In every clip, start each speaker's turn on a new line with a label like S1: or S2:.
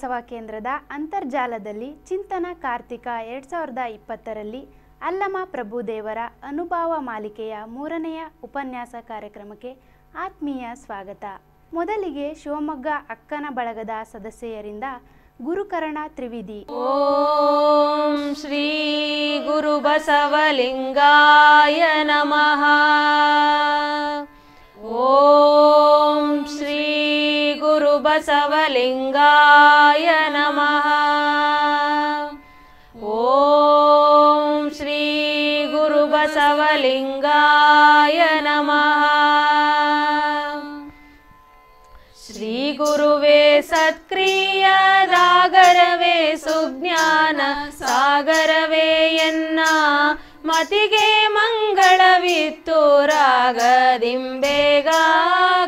S1: ಬಸವ ಕೇಂದ್ರದ ಅಂತರ್ಜಾಲದಲ್ಲಿ ಚಿಂತನ ಕಾರ್ತಿಕ ಎರಡ್ ಸಾವಿರದ ಇಪ್ಪತ್ತರಲ್ಲಿ ಅಲ್ಲಮ ಪ್ರಭುದೇವರ ಅನುಭಾವ ಮಾಲಿಕೆಯ ಮೂರನೆಯ ಉಪನ್ಯಾಸ ಕಾರ್ಯಕ್ರಮಕ್ಕೆ ಆತ್ಮೀಯ ಸ್ವಾಗತ ಮೊದಲಿಗೆ ಶಿವಮೊಗ್ಗ ಅಕ್ಕನ ಬಳಗದ ಸದಸ್ಯರಿಂದ ಗುರುಕರಣ ತ್ರಿವಿಧಿ ಓಂ ಶ್ರೀ ಗುರು ನಮಃ
S2: ॐ श्रीगुरुबसवलिङ्गाय नमः ॐ श्रीगुरुबसवलिङ्गाय नमः श्रीगुरुवे सुज्ञान सागरवे यन्ना मतिगे मङ्गलवित्तो रागदिम्बेगा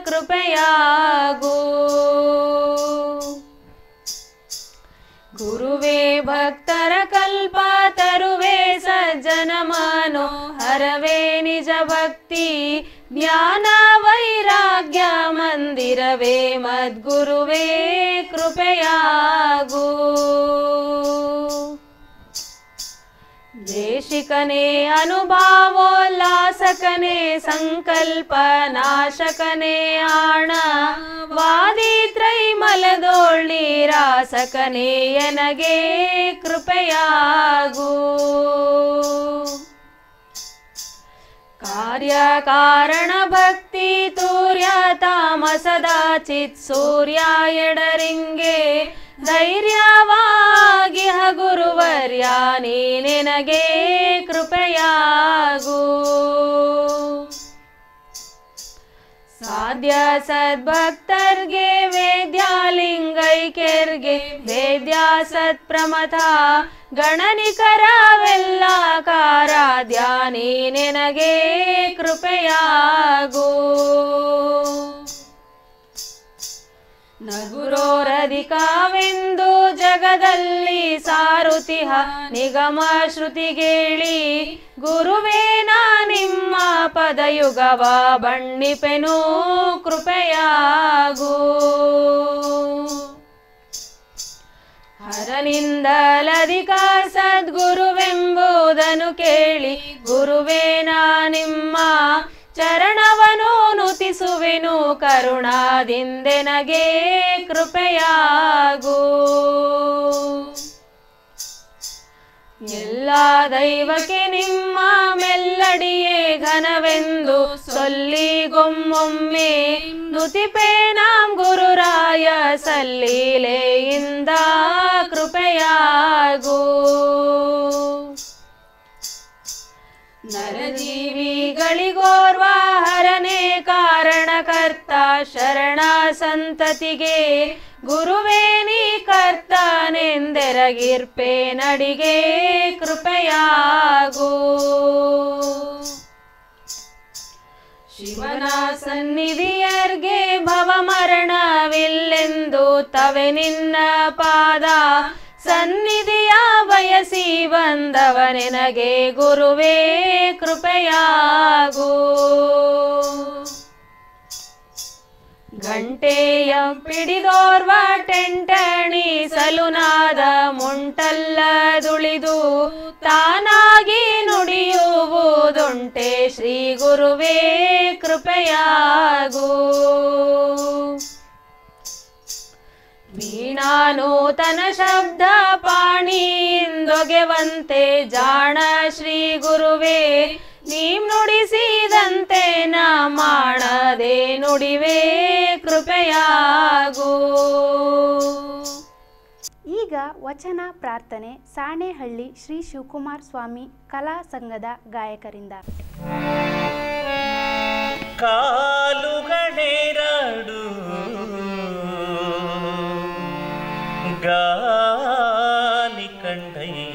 S2: कृपयागू गुरुवे भक्तर कल्पतर्वे सज्जन मनोहरवे निज भक्ति ज्ञान वैराग्य मन्दिरवे मद्गुर्वे कृपयागू देशिकने अनुभावोल्लासकने संकल्पनाशकने आण वादित्रैमलदोळ्ळिरासकनेगे कृपयागू कार्यकारणभक्ति तुर्यताम सदाचित् यडरिंगे ಧೈರ್ಯವಾಗಿ ಹಗುರುವರ್ಯ ನೀ ನಿನಗೆ ಕೃಪೆಯಾಗು ಸಾಧ್ಯ ಸದ್ಭಕ್ತರ್ಗೆ ವೇದ್ಯಾಲಿಂಗೈಕ್ಯರ್ಗೆ ವೇದ್ಯಾ ಸತ್ಪ್ರಮಥ ಗಣನಿಕರವೆಲ್ಲ ಕಾರಾಧ್ಯ ನೀ ನಿನಗೆ ಕೃಪೆಯಾಗೂ
S1: ನಗುರೋರಧಿಕಾವೆಂದು
S2: ಜಗದಲ್ಲಿ ಸಾರುತಿಹ ನಿಗಮ ಶ್ರುತಿ ಗುರುವೇ ನಾ ನಿಮ್ಮ ಪದಯುಗವ ಬಣ್ಣಿಪೆನು ಕೃಪೆಯಾಗೂ ಹರನಿಂದಲಧಿಕ ಸದ್ಗುರುವೆಂಬುದನು ಕೇಳಿ ಗುರುವೇ ನಿಮ್ಮ ಕರುಣಾದಿಂದೆನಗೆ ಕೃಪೆಯಾಗೂ ಎಲ್ಲ ದೈವಕ್ಕೆ ನಿಮ್ಮ ಮೆಲ್ಲಡಿಯೇ ಘನವೆಂದು ಸೊಲ್ಲಿಗೊಮ್ಮೊಮ್ಮೆ ನುತಿಪೇ ನಾಂ ಗುರುರಾಯ ಸಲ್ಲೀಲೆಯಿಂದ ಕೃಪೆಯಾಗೂ ನರಜೀವಿಗಳಿಗೋರ್ವ ಹರನೇ ಕಾರಣಕರ್ತ ಶರಣ ಸಂತತಿಗೆ ಗುರುವೇ ನೀ ಕರ್ತಾನೆಂದೆರಗಿರ್ಪೆ ನಡಿಗೆ ಕೃಪೆಯಾಗೋ ಶಿವನ ಸನ್ನಿಧಿಯರ್ಗೆ ಭವಮರಣವಿಲ್ಲೆಂದು ತವೆ ನಿನ್ನ ಪಾದ ಸನ್ನಿಧಿಯ ಬಯಸಿ ಬಂದವನಿನಗೆ ಗುರುವೇ ಕೃಪೆಯಾಗೂ ಗಂಟೆಯ ಪಿಡಿದೋರ್ವ ಸಲುನಾದ ಮುಂಟಲ್ಲದುಳಿದು ತಾನಾಗಿ ನುಡಿಯುವುದುಂಟೆ ಶ್ರೀ ಗುರುವೇ ಕೃಪೆಯಾಗೂ ನೂತನ ಶಬ್ದ ಪಾಣಿಂದೊಗೆವಂತೆ ಜಾಣ ಶ್ರೀ ಗುರುವೇ ನೀಂ ನುಡಿಸಿದಂತೆ ನಾ ಮಾಡದೆ ನುಡಿವೆ ಕೃಪೆಯಾಗೋ
S1: ಈಗ ವಚನ ಪ್ರಾರ್ಥನೆ ಸಾಣೆಹಳ್ಳಿ ಶ್ರೀ ಶಿವಕುಮಾರ ಸ್ವಾಮಿ ಕಲಾ ಸಂಘದ ಗಾಯಕರಿಂದ
S3: ಕಾಲುಗಳೆರಡು గాలి కండయ్య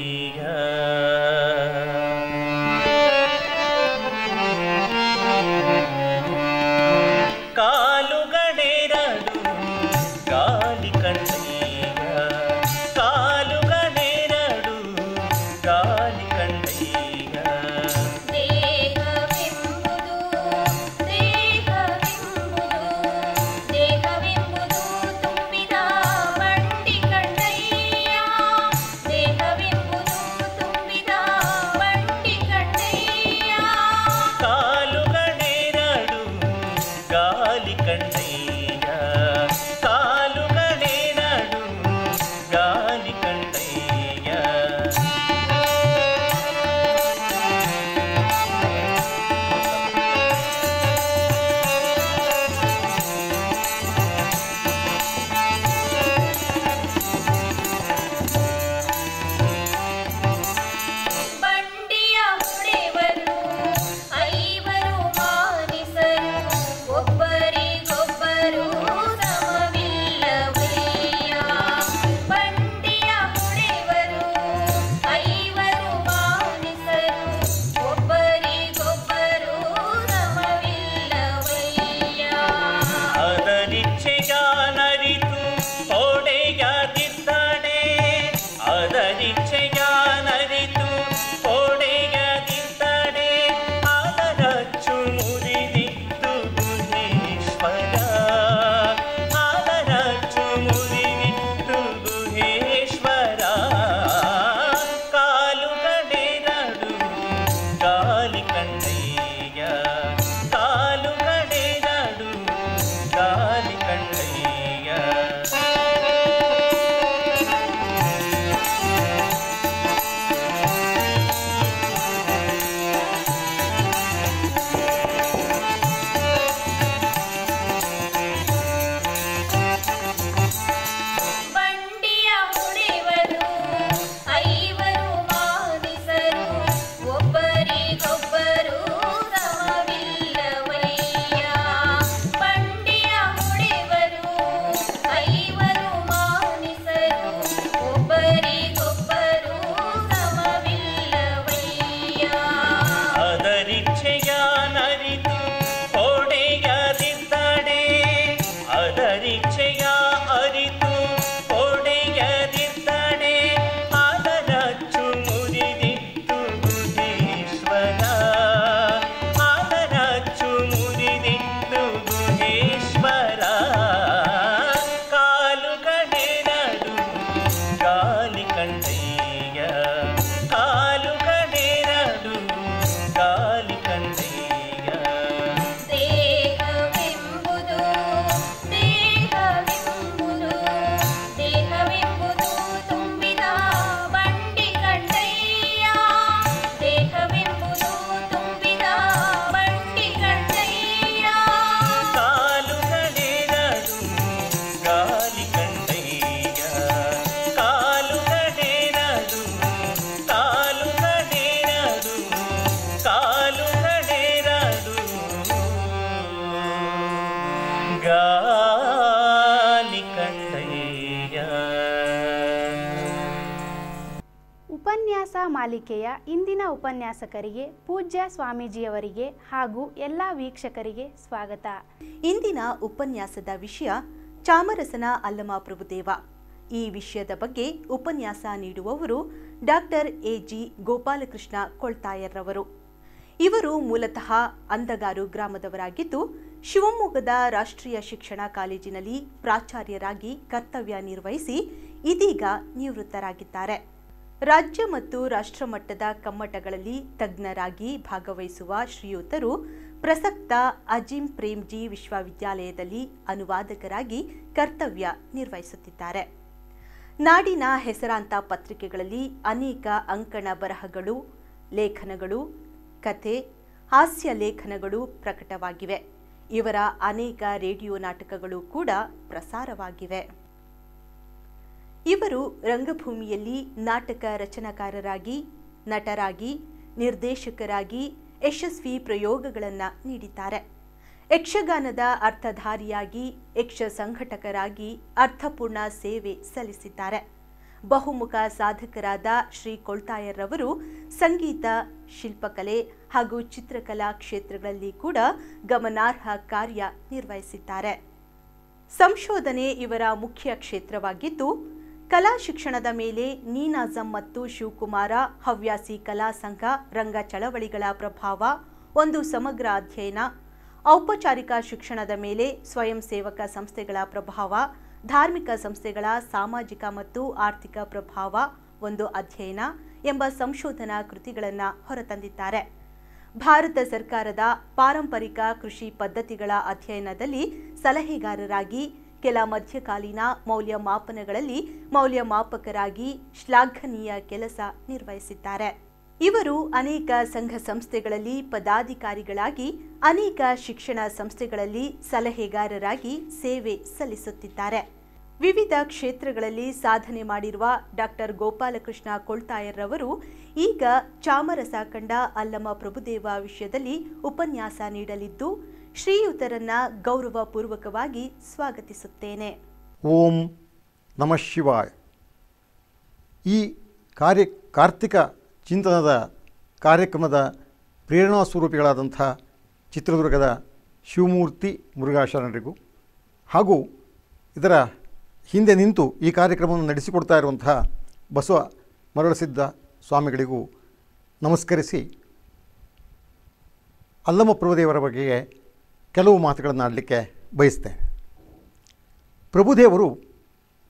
S1: ಉಪನ್ಯಾಸಕರಿಗೆ ಪೂಜ್ಯ ಸ್ವಾಮೀಜಿಯವರಿಗೆ ಹಾಗೂ ಎಲ್ಲ ವೀಕ್ಷಕರಿಗೆ ಸ್ವಾಗತ ಇಂದಿನ ಉಪನ್ಯಾಸದ ವಿಷಯ ಚಾಮರಸನ ಅಲ್ಲಮ ಪ್ರಭುದೇವ
S4: ಈ ವಿಷಯದ ಬಗ್ಗೆ ಉಪನ್ಯಾಸ ನೀಡುವವರು ಡಾಕ್ಟರ್ ಎ ಜಿ ಗೋಪಾಲಕೃಷ್ಣ ಕೊಳ್ತಾಯರ್ರವರು ಇವರು ಮೂಲತಃ ಅಂದಗಾರು ಗ್ರಾಮದವರಾಗಿದ್ದು ಶಿವಮೊಗ್ಗದ ರಾಷ್ಟ್ರೀಯ ಶಿಕ್ಷಣ ಕಾಲೇಜಿನಲ್ಲಿ ಪ್ರಾಚಾರ್ಯರಾಗಿ ಕರ್ತವ್ಯ ನಿರ್ವಹಿಸಿ ಇದೀಗ ನಿವೃತ್ತರಾಗಿದ್ದಾರೆ ರಾಜ್ಯ ಮತ್ತು ರಾಷ್ಟ್ರಮಟ್ಟದ ಕಮ್ಮಟಗಳಲ್ಲಿ ತಜ್ಞರಾಗಿ ಭಾಗವಹಿಸುವ ಶ್ರೀಯುತರು ಪ್ರಸಕ್ತ ಅಜಿಂ ಪ್ರೇಮ್ಜಿ ವಿಶ್ವವಿದ್ಯಾಲಯದಲ್ಲಿ ಅನುವಾದಕರಾಗಿ ಕರ್ತವ್ಯ ನಿರ್ವಹಿಸುತ್ತಿದ್ದಾರೆ ನಾಡಿನ ಹೆಸರಾಂತ ಪತ್ರಿಕೆಗಳಲ್ಲಿ ಅನೇಕ ಅಂಕಣ ಬರಹಗಳು ಲೇಖನಗಳು ಕಥೆ ಹಾಸ್ಯ ಲೇಖನಗಳು ಪ್ರಕಟವಾಗಿವೆ ಇವರ ಅನೇಕ ರೇಡಿಯೋ ನಾಟಕಗಳು ಕೂಡ ಪ್ರಸಾರವಾಗಿವೆ ಇವರು ರಂಗಭೂಮಿಯಲ್ಲಿ ನಾಟಕ ರಚನಾಕಾರರಾಗಿ ನಟರಾಗಿ ನಿರ್ದೇಶಕರಾಗಿ ಯಶಸ್ವಿ ಪ್ರಯೋಗಗಳನ್ನು ನೀಡಿದ್ದಾರೆ ಯಕ್ಷಗಾನದ ಅರ್ಥಧಾರಿಯಾಗಿ ಯಕ್ಷ ಸಂಘಟಕರಾಗಿ ಅರ್ಥಪೂರ್ಣ ಸೇವೆ ಸಲ್ಲಿಸಿದ್ದಾರೆ ಬಹುಮುಖ ಸಾಧಕರಾದ ಶ್ರೀ ಕೊಳ್ತಾಯರ್ರವರು ಸಂಗೀತ ಶಿಲ್ಪಕಲೆ ಹಾಗೂ ಚಿತ್ರಕಲಾ ಕ್ಷೇತ್ರಗಳಲ್ಲಿ ಕೂಡ ಗಮನಾರ್ಹ ಕಾರ್ಯ ನಿರ್ವಹಿಸಿದ್ದಾರೆ ಸಂಶೋಧನೆ ಇವರ ಮುಖ್ಯ ಕ್ಷೇತ್ರವಾಗಿದ್ದು ಕಲಾ ಶಿಕ್ಷಣದ ಮೇಲೆ ನೀನಾಜಂ ಮತ್ತು ಶಿವಕುಮಾರ ಹವ್ಯಾಸಿ ಕಲಾ ಸಂಘ ರಂಗ ಚಳವಳಿಗಳ ಪ್ರಭಾವ ಒಂದು ಸಮಗ್ರ ಅಧ್ಯಯನ ಔಪಚಾರಿಕ ಶಿಕ್ಷಣದ ಮೇಲೆ ಸ್ವಯಂ ಸೇವಕ ಸಂಸ್ಥೆಗಳ ಪ್ರಭಾವ ಧಾರ್ಮಿಕ ಸಂಸ್ಥೆಗಳ ಸಾಮಾಜಿಕ ಮತ್ತು ಆರ್ಥಿಕ ಪ್ರಭಾವ ಒಂದು ಅಧ್ಯಯನ ಎಂಬ ಸಂಶೋಧನಾ ಕೃತಿಗಳನ್ನು ಹೊರತಂದಿದ್ದಾರೆ ಭಾರತ ಸರ್ಕಾರದ ಪಾರಂಪರಿಕ ಕೃಷಿ ಪದ್ಧತಿಗಳ ಅಧ್ಯಯನದಲ್ಲಿ ಸಲಹೆಗಾರರಾಗಿ ಕೆಲ ಮಧ್ಯಕಾಲೀನ ಮೌಲ್ಯಮಾಪನಗಳಲ್ಲಿ ಮೌಲ್ಯಮಾಪಕರಾಗಿ ಶ್ಲಾಘನೀಯ ಕೆಲಸ ನಿರ್ವಹಿಸಿದ್ದಾರೆ ಇವರು ಅನೇಕ ಸಂಘ ಸಂಸ್ಥೆಗಳಲ್ಲಿ ಪದಾಧಿಕಾರಿಗಳಾಗಿ ಅನೇಕ ಶಿಕ್ಷಣ ಸಂಸ್ಥೆಗಳಲ್ಲಿ ಸಲಹೆಗಾರರಾಗಿ ಸೇವೆ ಸಲ್ಲಿಸುತ್ತಿದ್ದಾರೆ ವಿವಿಧ ಕ್ಷೇತ್ರಗಳಲ್ಲಿ ಸಾಧನೆ ಮಾಡಿರುವ ಡಾಕ್ಟರ್ ಗೋಪಾಲಕೃಷ್ಣ ಕೊಳ್ತಾಯರ್ರವರು ಈಗ ಚಾಮರಸ ಕಂಡ ಅಲ್ಲಮ ಪ್ರಭುದೇವ ವಿಷಯದಲ್ಲಿ ಉಪನ್ಯಾಸ ನೀಡಲಿದ್ದು ಶ್ರೀಯುತರನ್ನ ಗೌರವಪೂರ್ವಕವಾಗಿ ಸ್ವಾಗತಿಸುತ್ತೇನೆ
S5: ಓಂ ನಮಃ ಶಿವಾಯ್ ಈ ಕಾರ್ಯ ಕಾರ್ತಿಕ ಚಿಂತನದ ಕಾರ್ಯಕ್ರಮದ ಪ್ರೇರಣಾ ಸ್ವರೂಪಿಗಳಾದಂಥ ಚಿತ್ರದುರ್ಗದ ಶಿವಮೂರ್ತಿ ಮುರುಘಾಶರಣರಿಗೂ ಹಾಗೂ ಇದರ ಹಿಂದೆ ನಿಂತು ಈ ಕಾರ್ಯಕ್ರಮವನ್ನು ನಡೆಸಿಕೊಡ್ತಾ ಇರುವಂತಹ ಬಸವ ಮರಳಸಿದ್ಧ ಸ್ವಾಮಿಗಳಿಗೂ ನಮಸ್ಕರಿಸಿ ಪ್ರಭುದೇವರ ಬಗೆಗೆ ಕೆಲವು ಮಾತುಗಳನ್ನು ಆಡಲಿಕ್ಕೆ ಬಯಸ್ತೇನೆ ಪ್ರಭುದೇವರು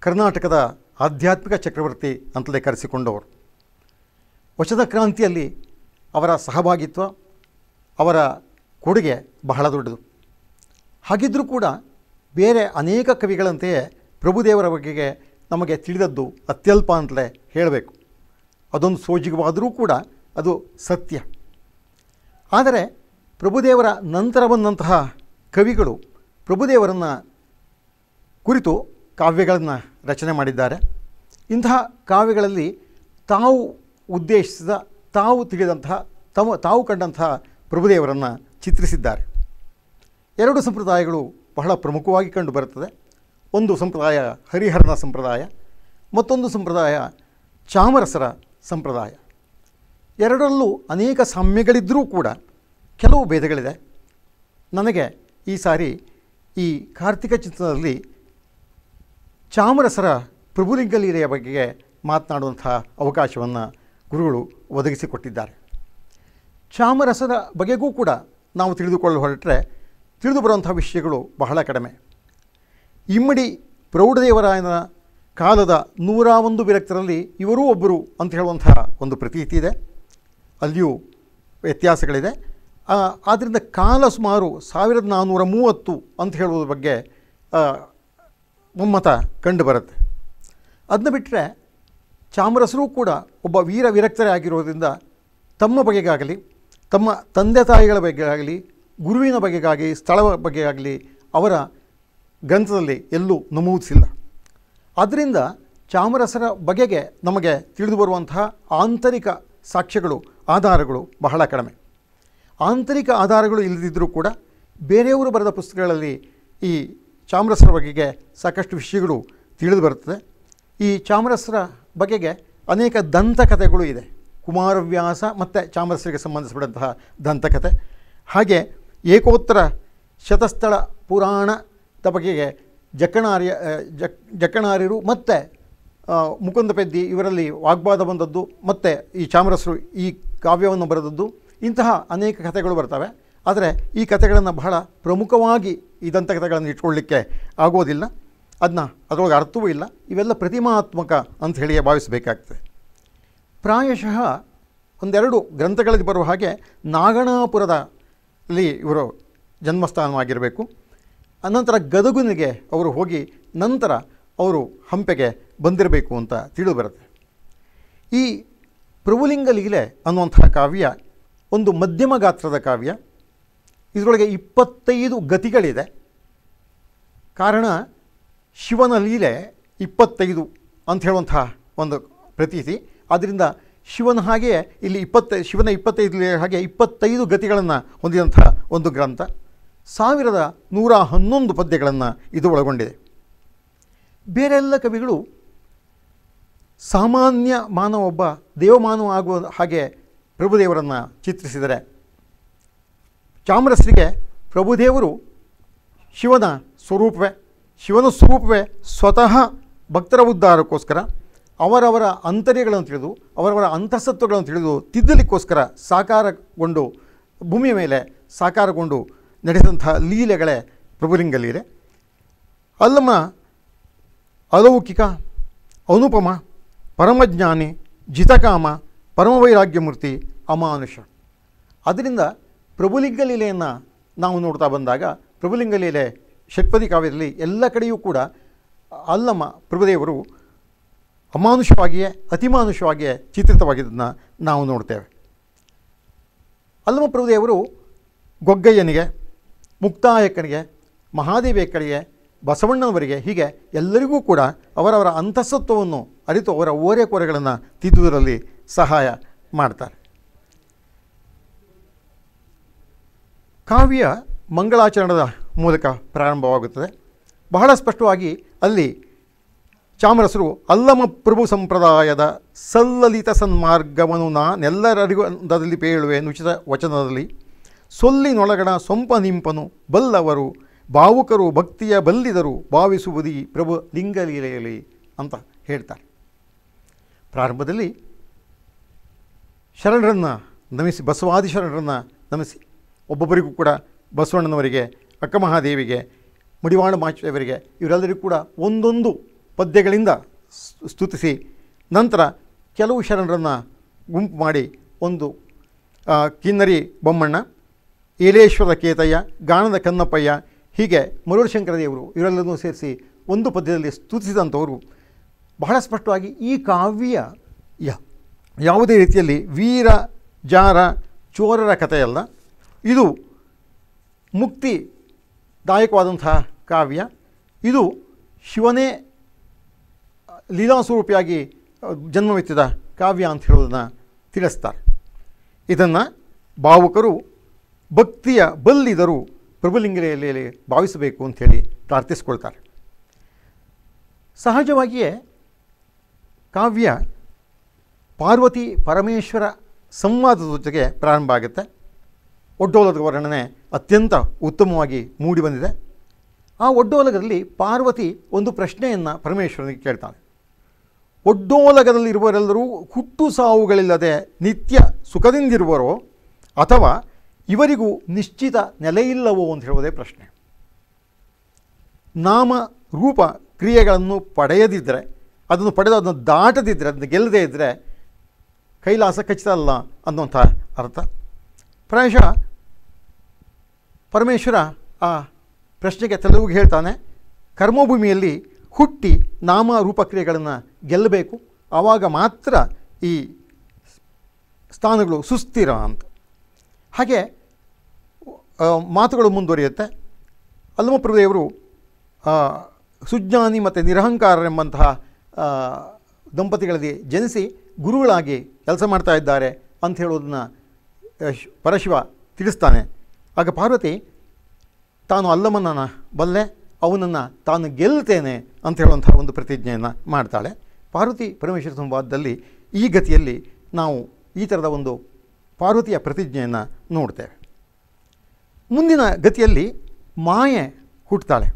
S5: ಕರ್ನಾಟಕದ ಆಧ್ಯಾತ್ಮಿಕ ಚಕ್ರವರ್ತಿ ಅಂತಲೇ ಕರೆಸಿಕೊಂಡವರು ವಶದ ಕ್ರಾಂತಿಯಲ್ಲಿ ಅವರ ಸಹಭಾಗಿತ್ವ ಅವರ ಕೊಡುಗೆ ಬಹಳ ದೊಡ್ಡದು ಹಾಗಿದ್ದರೂ ಕೂಡ ಬೇರೆ ಅನೇಕ ಕವಿಗಳಂತೆಯೇ ಪ್ರಭುದೇವರ ಬಗೆಗೆ ನಮಗೆ ತಿಳಿದದ್ದು ಅತ್ಯಲ್ಪ ಅಂತಲೇ ಹೇಳಬೇಕು ಅದೊಂದು ಸೋಜಿಗವಾದರೂ ಕೂಡ ಅದು ಸತ್ಯ ಆದರೆ ಪ್ರಭುದೇವರ ನಂತರ ಬಂದಂತಹ ಕವಿಗಳು ಪ್ರಭುದೇವರನ್ನು ಕುರಿತು ಕಾವ್ಯಗಳನ್ನು ರಚನೆ ಮಾಡಿದ್ದಾರೆ ಇಂತಹ ಕಾವ್ಯಗಳಲ್ಲಿ ತಾವು ಉದ್ದೇಶಿಸಿದ ತಾವು ತಿಳಿದಂತಹ ತಮ್ಮ ತಾವು ಕಂಡಂತಹ ಪ್ರಭುದೇವರನ್ನು ಚಿತ್ರಿಸಿದ್ದಾರೆ ಎರಡು ಸಂಪ್ರದಾಯಗಳು ಬಹಳ ಪ್ರಮುಖವಾಗಿ ಕಂಡುಬರುತ್ತದೆ ಒಂದು ಸಂಪ್ರದಾಯ ಹರಿಹರನ ಸಂಪ್ರದಾಯ ಮತ್ತೊಂದು ಸಂಪ್ರದಾಯ ಚಾಮರಸರ ಸಂಪ್ರದಾಯ ಎರಡರಲ್ಲೂ ಅನೇಕ ಸಾಮ್ಯಗಳಿದ್ದರೂ ಕೂಡ ಕೆಲವು ಭೇದಗಳಿದೆ ನನಗೆ ಈ ಸಾರಿ ಈ ಕಾರ್ತಿಕ ಚಿಂತನದಲ್ಲಿ ಚಾಮರಸರ ಪ್ರಭುಲಿಂಗಲೀರೆಯ ಬಗ್ಗೆ ಮಾತನಾಡುವಂತಹ ಅವಕಾಶವನ್ನು ಗುರುಗಳು ಒದಗಿಸಿಕೊಟ್ಟಿದ್ದಾರೆ ಚಾಮರಸರ ಬಗೆಗೂ ಕೂಡ ನಾವು ತಿಳಿದುಕೊಳ್ಳಲು ಹೊರಟರೆ ತಿಳಿದು ಬರುವಂಥ ವಿಷಯಗಳು ಬಹಳ ಕಡಿಮೆ ಇಮ್ಮಡಿ ಪ್ರೌಢದೇವರಾಯನ ಕಾಲದ ನೂರ ಒಂದು ವಿರಕ್ತರಲ್ಲಿ ಇವರೂ ಒಬ್ಬರು ಅಂತ ಹೇಳುವಂತಹ ಒಂದು ಪ್ರತೀತಿ ಇದೆ ಅಲ್ಲಿಯೂ ವ್ಯತ್ಯಾಸಗಳಿದೆ ಆದ್ದರಿಂದ ಕಾಲ ಸುಮಾರು ಸಾವಿರದ ನಾನ್ನೂರ ಮೂವತ್ತು ಅಂತ ಹೇಳುವುದ್ರ ಬಗ್ಗೆ ಒಮ್ಮತ ಬರುತ್ತೆ ಅದನ್ನ ಬಿಟ್ಟರೆ ಚಾಮರಸರು ಕೂಡ ಒಬ್ಬ ವೀರ ವಿರಕ್ತರೇ ಆಗಿರೋದ್ರಿಂದ ತಮ್ಮ ಬಗೆಗಾಗಲಿ ತಮ್ಮ ತಂದೆ ತಾಯಿಗಳ ಬಗ್ಗೆ ಗುರುವಿನ ಬಗೆಗಾಗಲಿ ಸ್ಥಳದ ಬಗ್ಗೆ ಆಗಲಿ ಅವರ ಗ್ರಂಥದಲ್ಲಿ ಎಲ್ಲೂ ನಮೂದಿಸಿಲ್ಲ ಆದ್ದರಿಂದ ಚಾಮರಸರ ಬಗೆಗೆ ನಮಗೆ ತಿಳಿದು ಬರುವಂತಹ ಆಂತರಿಕ ಸಾಕ್ಷ್ಯಗಳು ಆಧಾರಗಳು ಬಹಳ ಕಡಿಮೆ ಆಂತರಿಕ ಆಧಾರಗಳು ಇಲ್ಲದಿದ್ದರೂ ಕೂಡ ಬೇರೆಯವರು ಬರೆದ ಪುಸ್ತಕಗಳಲ್ಲಿ ಈ ಚಾಮರಸರ ಬಗೆಗೆ ಸಾಕಷ್ಟು ವಿಷಯಗಳು ತಿಳಿದು ಬರುತ್ತದೆ ಈ ಚಾಮರಸರ ಬಗೆಗೆ ಅನೇಕ ದಂತಕಥೆಗಳು ಇದೆ ಕುಮಾರವ್ಯಾಸ ಮತ್ತು ಚಾಮರಸರಿಗೆ ಸಂಬಂಧಿಸಿದಂತಹ ದಂತಕಥೆ ಹಾಗೆ ಏಕೋತ್ತರ ಶತಸ್ಥಳ ಪುರಾಣದ ಬಗೆಗೆ ಜಕ್ಕಣಾರ್ಯ ಜಕ್ ಜಕ್ಕಣಾರ್ಯರು ಮತ್ತು ಮುಕುಂದ ಪೆದ್ದಿ ಇವರಲ್ಲಿ ವಾಗ್ವಾದ ಬಂದದ್ದು ಮತ್ತು ಈ ಚಾಮರಸರು ಈ ಕಾವ್ಯವನ್ನು ಬರೆದದ್ದು ಇಂತಹ ಅನೇಕ ಕಥೆಗಳು ಬರ್ತವೆ ಆದರೆ ಈ ಕಥೆಗಳನ್ನು ಬಹಳ ಪ್ರಮುಖವಾಗಿ ಇದಂಥ ಕಥೆಗಳನ್ನು ಇಟ್ಕೊಳ್ಳಿಕ್ಕೆ ಆಗೋದಿಲ್ಲ ಅದನ್ನ ಅದರೊಳಗೆ ಅರ್ಥವೂ ಇಲ್ಲ ಇವೆಲ್ಲ ಪ್ರತಿಮಾತ್ಮಕ ಅಂತ ಹೇಳಿಯೇ ಭಾವಿಸಬೇಕಾಗ್ತದೆ ಪ್ರಾಯಶಃ ಒಂದೆರಡು ಗ್ರಂಥಗಳಲ್ಲಿ ಬರುವ ಹಾಗೆ ನಾಗಣಾಪುರದಲ್ಲಿ ಇವರು ಜನ್ಮಸ್ಥಾನವಾಗಿರಬೇಕು ಅನಂತರ ಗದಗುನಿಗೆ ಅವರು ಹೋಗಿ ನಂತರ ಅವರು ಹಂಪೆಗೆ ಬಂದಿರಬೇಕು ಅಂತ ತಿಳಿದು ಬರುತ್ತೆ ಈ ಪ್ರಭುಲಿಂಗ ಲೀಲೆ ಅನ್ನುವಂತಹ ಕಾವ್ಯ ಒಂದು ಮಧ್ಯಮ ಗಾತ್ರದ ಕಾವ್ಯ ಇದರೊಳಗೆ ಇಪ್ಪತ್ತೈದು ಗತಿಗಳಿದೆ ಕಾರಣ ಶಿವನ ಲೀಲೆ ಇಪ್ಪತ್ತೈದು ಅಂತ ಹೇಳುವಂತಹ ಒಂದು ಪ್ರತೀತಿ ಆದ್ದರಿಂದ ಶಿವನ ಹಾಗೆ ಇಲ್ಲಿ ಇಪ್ಪತ್ತು ಶಿವನ ಇಪ್ಪತ್ತೈದು ಹಾಗೆ ಇಪ್ಪತ್ತೈದು ಗತಿಗಳನ್ನು ಹೊಂದಿದಂಥ ಒಂದು ಗ್ರಂಥ ಸಾವಿರದ ನೂರ ಹನ್ನೊಂದು ಪದ್ಯಗಳನ್ನು ಇದು ಒಳಗೊಂಡಿದೆ ಬೇರೆಲ್ಲ ಕವಿಗಳು ಸಾಮಾನ್ಯ ಮಾನವ ಒಬ್ಬ ದೇವಮಾನವ ಆಗುವ ಹಾಗೆ ಪ್ರಭುದೇವರನ್ನು ಚಿತ್ರಿಸಿದರೆ ಚಾಮರಸ್ರಿಗೆ ಪ್ರಭುದೇವರು ಶಿವನ ಸ್ವರೂಪವೇ ಶಿವನ ಸ್ವರೂಪವೇ ಸ್ವತಃ ಭಕ್ತರ ಉದ್ಧಾರಕ್ಕೋಸ್ಕರ ಅವರವರ ಅಂತರ್ಯಗಳನ್ನು ತಿಳಿದು ಅವರವರ ಅಂತಸತ್ವಗಳನ್ನು ತಿಳಿದು ತಿದ್ದಲಿಕ್ಕೋಸ್ಕರ ಸಾಕಾರಗೊಂಡು ಭೂಮಿಯ ಮೇಲೆ ಸಾಕಾರಗೊಂಡು ನಡೆಸಿದಂತಹ ಲೀಲೆಗಳೇ ಪ್ರಭುಲಿಂಗಲ್ಲಿದೆ ಅಲ್ಲಮ್ಮ ಅಲೌಕಿಕ ಅನುಪಮ ಪರಮಜ್ಞಾನಿ ಜಿತಕಾಮ ಪರಮವೈರಾಗ್ಯಮೂರ್ತಿ ಅಮಾನುಷ ಅದರಿಂದ ಪ್ರಭುಲಿಂಗ ಲೀಲೆಯನ್ನು ನಾವು ನೋಡ್ತಾ ಬಂದಾಗ ಪ್ರಭುಲಿಂಗ ಲೀಲೆ ಷಟ್ಪದಿ ಕಾವ್ಯದಲ್ಲಿ ಎಲ್ಲ ಕಡೆಯೂ ಕೂಡ ಅಲ್ಲಮ್ಮ ಪ್ರಭುದೇವರು ಅಮಾನುಷವಾಗಿಯೇ ಅತಿಮಾನುಷವಾಗಿಯೇ ಚಿತ್ರಿತವಾಗಿದ್ದನ್ನು ನಾವು ನೋಡ್ತೇವೆ ಅಲ್ಲಮ್ಮ ಪ್ರಭುದೇವರು ಗೊಗ್ಗಯ್ಯನಿಗೆ ಮುಕ್ತಾಯಕ್ಕನಿಗೆ ಮಹಾದೇವಿಯಕ್ಕನಿಗೆ ಬಸವಣ್ಣನವರಿಗೆ ಹೀಗೆ ಎಲ್ಲರಿಗೂ ಕೂಡ ಅವರವರ ಅಂತಸತ್ವವನ್ನು ಅರಿತು ಅವರ ಓರೆ ಕೊರೆಗಳನ್ನು ತಿದ್ದುವುದರಲ್ಲಿ ಸಹಾಯ ಮಾಡ್ತಾರೆ ಕಾವ್ಯ ಮಂಗಳಾಚರಣದ ಮೂಲಕ ಪ್ರಾರಂಭವಾಗುತ್ತದೆ ಬಹಳ ಸ್ಪಷ್ಟವಾಗಿ ಅಲ್ಲಿ ಚಾಮರಸರು ಅಲ್ಲಮ ಪ್ರಭು ಸಂಪ್ರದಾಯದ ಸಲ್ಲಲಿತ ಸನ್ಮಾರ್ಗವನ್ನು ನಾನೆಲ್ಲರಿಗೂ ಪೇಳುವೆ ನುಚಿತ ವಚನದಲ್ಲಿ ಸೊಲ್ಲಿನೊಳಗಣ ಸೊಂಪ ನಿಂಪನು ಬಲ್ಲವರು ಭಾವುಕರು ಭಕ್ತಿಯ ಬಲ್ಲಿದರು ಭಾವಿಸುವುದಿ ಪ್ರಭು ಲಿಂಗಲೀಲೆಯಲ್ಲಿ ಅಂತ ಹೇಳ್ತಾರೆ ಪ್ರಾರಂಭದಲ್ಲಿ ಶರಣರನ್ನು ನಮಿಸಿ ಬಸವಾದಿ ಶರಣರನ್ನು ನಮಿಸಿ ಒಬ್ಬೊಬ್ಬರಿಗೂ ಕೂಡ ಬಸವಣ್ಣನವರಿಗೆ ಅಕ್ಕಮಹಾದೇವಿಗೆ ಮಡಿವಾಣ ಮಾಚದೇವರಿಗೆ ಇವರೆಲ್ಲರಿಗೂ ಕೂಡ ಒಂದೊಂದು ಪದ್ಯಗಳಿಂದ ಸ್ತುತಿಸಿ ನಂತರ ಕೆಲವು ಶರಣರನ್ನು ಗುಂಪು ಮಾಡಿ ಒಂದು ಕಿನ್ನರಿ ಬೊಮ್ಮಣ್ಣ ಏಲೇಶ್ವರ ಕೇತಯ್ಯ ಗಾನದ ಕನ್ನಪ್ಪಯ್ಯ ಹೀಗೆ ಮರುಳಶಂಕರ ದೇವರು ಇವರೆಲ್ಲರನ್ನೂ ಸೇರಿಸಿ ಒಂದು ಪದ್ಯದಲ್ಲಿ ಸ್ತುತಿಸಿದಂಥವರು ಬಹಳ ಸ್ಪಷ್ಟವಾಗಿ ಈ ಕಾವ್ಯ ಯ ಯಾವುದೇ ರೀತಿಯಲ್ಲಿ ವೀರ ಜಾರ ಚೋರರ ಕಥೆಯಲ್ಲ ಇದು ಮುಕ್ತಿದಾಯಕವಾದಂತಹ ಕಾವ್ಯ ಇದು ಶಿವನೇ ಸ್ವರೂಪಿಯಾಗಿ ಜನ್ಮವೆತ್ತಿದ ಕಾವ್ಯ ಅಂತ ಹೇಳೋದನ್ನು ತಿಳಿಸ್ತಾರೆ ಇದನ್ನು ಭಾವುಕರು ಭಕ್ತಿಯ ಬಲ್ಲಿದರು ಪ್ರಭುಲಿಂಗರೆಯಲ್ಲಿ ಭಾವಿಸಬೇಕು ಅಂಥೇಳಿ ಪ್ರಾರ್ಥಿಸ್ಕೊಳ್ತಾರೆ ಸಹಜವಾಗಿಯೇ ಕಾವ್ಯ ಪಾರ್ವತಿ ಪರಮೇಶ್ವರ ಸಂವಾದದ ಜೊತೆಗೆ ಪ್ರಾರಂಭ ಆಗುತ್ತೆ ಒಡ್ಡೋಲದ ವರ್ಣನೆ ಅತ್ಯಂತ ಉತ್ತಮವಾಗಿ ಮೂಡಿಬಂದಿದೆ ಆ ಒಡ್ಡೋಲಗದಲ್ಲಿ ಪಾರ್ವತಿ ಒಂದು ಪ್ರಶ್ನೆಯನ್ನು ಪರಮೇಶ್ವರನಿಗೆ ಕೇಳ್ತಾನೆ ಒಡ್ಡೋಲಗದಲ್ಲಿರುವರೆಲ್ಲರೂ ಹುಟ್ಟು ಸಾವುಗಳಿಲ್ಲದೆ ನಿತ್ಯ ಸುಖದಿಂದಿರುವರೋ ಅಥವಾ ಇವರಿಗೂ ನಿಶ್ಚಿತ ನೆಲೆಯಿಲ್ಲವೋ ಅಂತ ಹೇಳುವುದೇ ಪ್ರಶ್ನೆ ನಾಮ ರೂಪ ಕ್ರಿಯೆಗಳನ್ನು ಪಡೆಯದಿದ್ದರೆ ಅದನ್ನು ಪಡೆದು ಅದನ್ನು ದಾಟದಿದ್ದರೆ ಅದನ್ನು ಗೆಲ್ಲದೇ ಇದ್ದರೆ ಕೈಲಾಸ ಖಚಿತ ಅಲ್ಲ ಅನ್ನುವಂಥ ಅರ್ಥ ಪ್ರಾಯಶಃ ಪರಮೇಶ್ವರ ಆ ಪ್ರಶ್ನೆಗೆ ತೆಲುಗು ಹೇಳ್ತಾನೆ ಕರ್ಮಭೂಮಿಯಲ್ಲಿ ಹುಟ್ಟಿ ನಾಮ ರೂಪಕ್ರಿಯೆಗಳನ್ನು ಗೆಲ್ಲಬೇಕು ಆವಾಗ ಮಾತ್ರ ಈ ಸ್ಥಾನಗಳು ಸುಸ್ಥಿರ ಅಂತ ಹಾಗೆ ಮಾತುಗಳು ಮುಂದುವರಿಯುತ್ತೆ ಅಲ್ಲಮಪ್ರಭುದೇವರು ಸುಜ್ಞಾನಿ ಮತ್ತು ನಿರಹಂಕಾರರೆಂಬಂತಹ ದಂಪತಿಗಳಲ್ಲಿ ಜನಿಸಿ ಗುರುಗಳಾಗಿ ಕೆಲಸ ಮಾಡ್ತಾ ಇದ್ದಾರೆ ಅಂತ ಹೇಳೋದನ್ನು ಪರಶಿವ ತಿಳಿಸ್ತಾನೆ ಆಗ ಪಾರ್ವತಿ ತಾನು ಅಲ್ಲಮ್ಮನನ್ನು ಬಲ್ಲೆ ಅವನನ್ನು ತಾನು ಗೆಲ್ತೇನೆ ಅಂತ ಹೇಳುವಂಥ ಒಂದು ಪ್ರತಿಜ್ಞೆಯನ್ನು ಮಾಡ್ತಾಳೆ ಪಾರ್ವತಿ ಪರಮೇಶ್ವರ ಸಂವಾದದಲ್ಲಿ ಈ ಗತಿಯಲ್ಲಿ ನಾವು ಈ ಥರದ ಒಂದು ಪಾರ್ವತಿಯ ಪ್ರತಿಜ್ಞೆಯನ್ನು ನೋಡ್ತೇವೆ ಮುಂದಿನ ಗತಿಯಲ್ಲಿ ಮಾಯೆ ಹುಟ್ಟುತ್ತಾಳೆ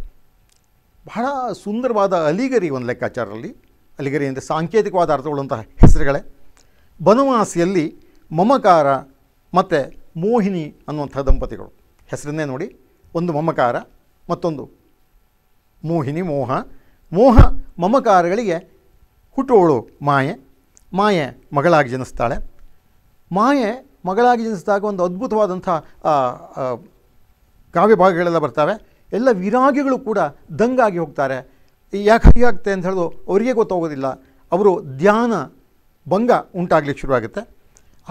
S5: ಬಹಳ ಸುಂದರವಾದ ಅಲಿಗರಿ ಒಂದು ಲೆಕ್ಕಾಚಾರದಲ್ಲಿ ಅಲಿಗರಿ ಅಂದರೆ ಸಾಂಕೇತಿಕವಾದ ಅರ್ಥಗಳಂತಹ ಹೆಸರುಗಳೇ ಬನವಾಸಿಯಲ್ಲಿ ಮಮಕಾರ ಮತ್ತು ಮೋಹಿನಿ ಅನ್ನುವಂಥ ದಂಪತಿಗಳು ಹೆಸರನ್ನೇ ನೋಡಿ ಒಂದು ಮಮಕಾರ ಮತ್ತೊಂದು ಮೋಹಿನಿ ಮೋಹ ಮೋಹ ಮಮಕಾರಗಳಿಗೆ ಹುಟ್ಟುವಳು ಮಾಯೆ ಮಾಯೆ ಮಗಳಾಗಿ ಜನಿಸ್ತಾಳೆ ಮಾಯೆ ಮಗಳಾಗಿ ಜನಿಸಿದಾಗ ಒಂದು ಅದ್ಭುತವಾದಂಥ ಕಾವ್ಯ ಭಾಗಗಳೆಲ್ಲ ಬರ್ತವೆ ಎಲ್ಲ ವಿರಾಗಿಗಳು ಕೂಡ ದಂಗಾಗಿ ಹೋಗ್ತಾರೆ ಯಾಕೆ ಹೀಗಾಗ್ತದೆ ಅಂತ ಹೇಳೋದು ಅವರಿಗೆ ಗೊತ್ತಾಗೋದಿಲ್ಲ ಅವರು ಧ್ಯಾನ ಭಂಗ ಉಂಟಾಗಲಿಕ್ಕೆ ಶುರುವಾಗುತ್ತೆ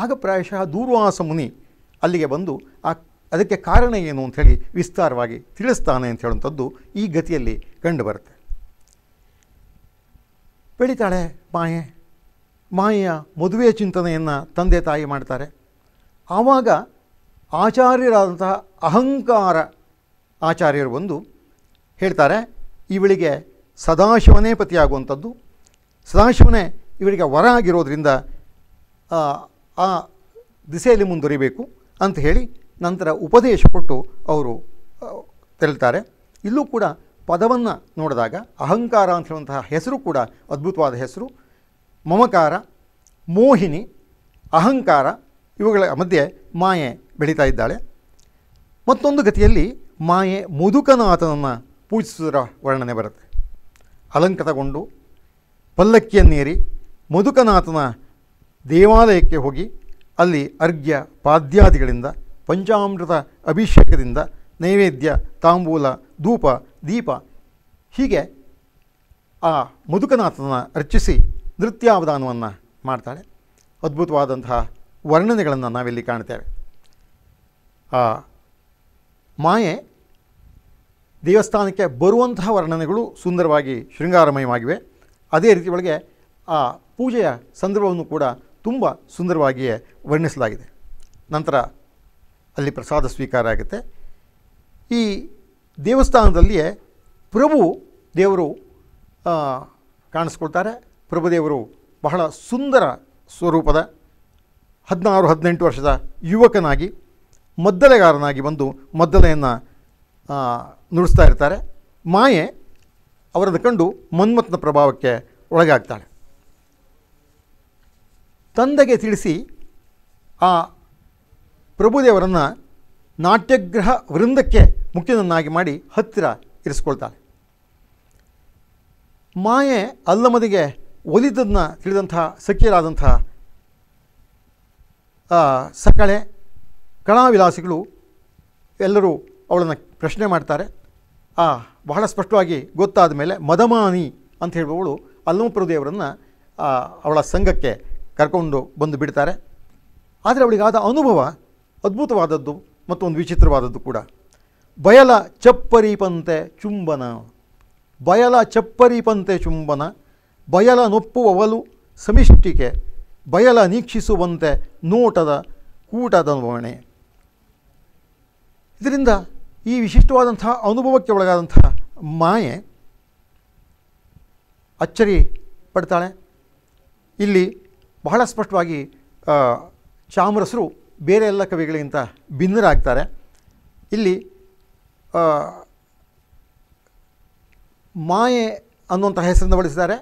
S5: ಆಗ ಪ್ರಾಯಶಃ ದೂರ್ವಾಸ ಮುನಿ ಅಲ್ಲಿಗೆ ಬಂದು ಆ ಅದಕ್ಕೆ ಕಾರಣ ಏನು ಅಂಥೇಳಿ ವಿಸ್ತಾರವಾಗಿ ತಿಳಿಸ್ತಾನೆ ಅಂತ ಹೇಳುವಂಥದ್ದು ಈ ಗತಿಯಲ್ಲಿ ಕಂಡುಬರುತ್ತೆ ಬೆಳಿತಾಳೆ ಮಾಯೆ ಮಾಯೆಯ ಮದುವೆಯ ಚಿಂತನೆಯನ್ನು ತಂದೆ ತಾಯಿ ಮಾಡ್ತಾರೆ ಆವಾಗ ಆಚಾರ್ಯರಾದಂತಹ ಅಹಂಕಾರ ಆಚಾರ್ಯರು ಬಂದು ಹೇಳ್ತಾರೆ ಇವಳಿಗೆ ಸದಾಶಿವನೇ ಪತಿಯಾಗುವಂಥದ್ದು ಸದಾಶಿವನೇ ಇವರಿಗೆ ವರ ಆಗಿರೋದ್ರಿಂದ ಆ ದಿಸೆಯಲ್ಲಿ ಮುಂದುವರಿಬೇಕು ಅಂತ ಹೇಳಿ ನಂತರ ಉಪದೇಶ ಕೊಟ್ಟು ಅವರು ತೆರಳ್ತಾರೆ ಇಲ್ಲೂ ಕೂಡ ಪದವನ್ನು ನೋಡಿದಾಗ ಅಹಂಕಾರ ಅಂತ ಹೇಳುವಂತಹ ಹೆಸರು ಕೂಡ ಅದ್ಭುತವಾದ ಹೆಸರು ಮಮಕಾರ ಮೋಹಿನಿ ಅಹಂಕಾರ ಇವುಗಳ ಮಧ್ಯೆ ಮಾಯೆ ಬೆಳೀತಾ ಇದ್ದಾಳೆ ಮತ್ತೊಂದು ಗತಿಯಲ್ಲಿ ಮಾಯೆ ಮುದುಕನಾಥನನ್ನು ಪೂಜಿಸುವುದರ ವರ್ಣನೆ ಬರುತ್ತೆ ಅಲಂಕೃತಗೊಂಡು ಪಲ್ಲಕ್ಕಿಯನ್ನೇರಿ ಮದುಕನಾಥನ ದೇವಾಲಯಕ್ಕೆ ಹೋಗಿ ಅಲ್ಲಿ ಅರ್ಘ್ಯ ಪಾದ್ಯಾದಿಗಳಿಂದ ಪಂಚಾಮೃತ ಅಭಿಷೇಕದಿಂದ ನೈವೇದ್ಯ ತಾಂಬೂಲ ಧೂಪ ದೀಪ ಹೀಗೆ ಆ ಮಧುಕನಾಥನ ಅರ್ಚಿಸಿ ನೃತ್ಯಾವಧಾನವನ್ನು ಮಾಡ್ತಾಳೆ ಅದ್ಭುತವಾದಂತಹ ವರ್ಣನೆಗಳನ್ನು ನಾವಿಲ್ಲಿ ಕಾಣ್ತೇವೆ ಆ ಮಾಯೆ ದೇವಸ್ಥಾನಕ್ಕೆ ಬರುವಂತಹ ವರ್ಣನೆಗಳು ಸುಂದರವಾಗಿ ಶೃಂಗಾರಮಯವಾಗಿವೆ ಅದೇ ರೀತಿ ಒಳಗೆ ಆ ಪೂಜೆಯ ಸಂದರ್ಭವನ್ನು ಕೂಡ ತುಂಬ ಸುಂದರವಾಗಿಯೇ ವರ್ಣಿಸಲಾಗಿದೆ ನಂತರ ಅಲ್ಲಿ ಪ್ರಸಾದ ಸ್ವೀಕಾರ ಆಗುತ್ತೆ ಈ ದೇವಸ್ಥಾನದಲ್ಲಿಯೇ ಪ್ರಭು ದೇವರು ಕಾಣಿಸ್ಕೊಳ್ತಾರೆ ಪ್ರಭುದೇವರು ಬಹಳ ಸುಂದರ ಸ್ವರೂಪದ ಹದಿನಾರು ಹದಿನೆಂಟು ವರ್ಷದ ಯುವಕನಾಗಿ ಮದ್ದಲೆಗಾರನಾಗಿ ಬಂದು ಮದ್ದಲೆಯನ್ನು ನುಡಿಸ್ತಾ ಇರ್ತಾರೆ ಮಾಯೆ ಅವರನ್ನು ಕಂಡು ಮನ್ಮತ್ನ ಪ್ರಭಾವಕ್ಕೆ ಒಳಗಾಗ್ತಾಳೆ ತಂದೆಗೆ ತಿಳಿಸಿ ಆ ಪ್ರಭುದೇವರನ್ನು ನಾಟ್ಯಗ್ರಹ ವೃಂದಕ್ಕೆ ಮುಖ್ಯನನ್ನಾಗಿ ಮಾಡಿ ಹತ್ತಿರ ಇರಿಸ್ಕೊಳ್ತಾಳೆ ಮಾಯೆ ಅಲ್ಲಮದಿಗೆ ಒಲಿದನ್ನು ತಿಳಿದಂಥ ಸಖಿಯರಾದಂಥ ಸಕಳೆ ಕಲಾವಿಲಾಸಿಗಳು ಎಲ್ಲರೂ ಅವಳನ್ನು ಪ್ರಶ್ನೆ ಮಾಡ್ತಾರೆ ಆ ಬಹಳ ಸ್ಪಷ್ಟವಾಗಿ ಗೊತ್ತಾದ ಮೇಲೆ ಮದಮಾನಿ ಅಂತ ಹೇಳುವವಳು ಅಲ್ಲಮಪ್ರಭುದೇವರನ್ನು ಅವಳ ಸಂಘಕ್ಕೆ ಕರ್ಕೊಂಡು ಬಂದು ಬಿಡ್ತಾರೆ ಆದರೆ ಅವಳಿಗಾದ ಅನುಭವ ಅದ್ಭುತವಾದದ್ದು ಮತ್ತು ಒಂದು ವಿಚಿತ್ರವಾದದ್ದು ಕೂಡ ಬಯಲ ಚಪ್ಪರಿ ಪಂತೆ ಚುಂಬನ ಬಯಲ ಚಪ್ಪರಿ ಪಂತೆ ಚುಂಬನ ಬಯಲ ನೊಪ್ಪುವವಲು ಸಮಿಷ್ಟಿಕೆ ಬಯಲ ನೀಕ್ಷಿಸುವಂತೆ ನೋಟದ ಕೂಟದ ಅನುಭವಣೆ ಇದರಿಂದ ಈ ವಿಶಿಷ್ಟವಾದಂತಹ ಅನುಭವಕ್ಕೆ ಒಳಗಾದಂತಹ ಮಾಯೆ ಅಚ್ಚರಿ ಪಡ್ತಾಳೆ ಇಲ್ಲಿ ಬಹಳ ಸ್ಪಷ್ಟವಾಗಿ ಚಾಮರಸರು ಬೇರೆ ಎಲ್ಲ ಕವಿಗಳಿಗಿಂತ ಭಿನ್ನರಾಗ್ತಾರೆ ಇಲ್ಲಿ ಮಾಯೆ ಅನ್ನುವಂಥ ಹೆಸರನ್ನು ಬಳಸ್ತಾರೆ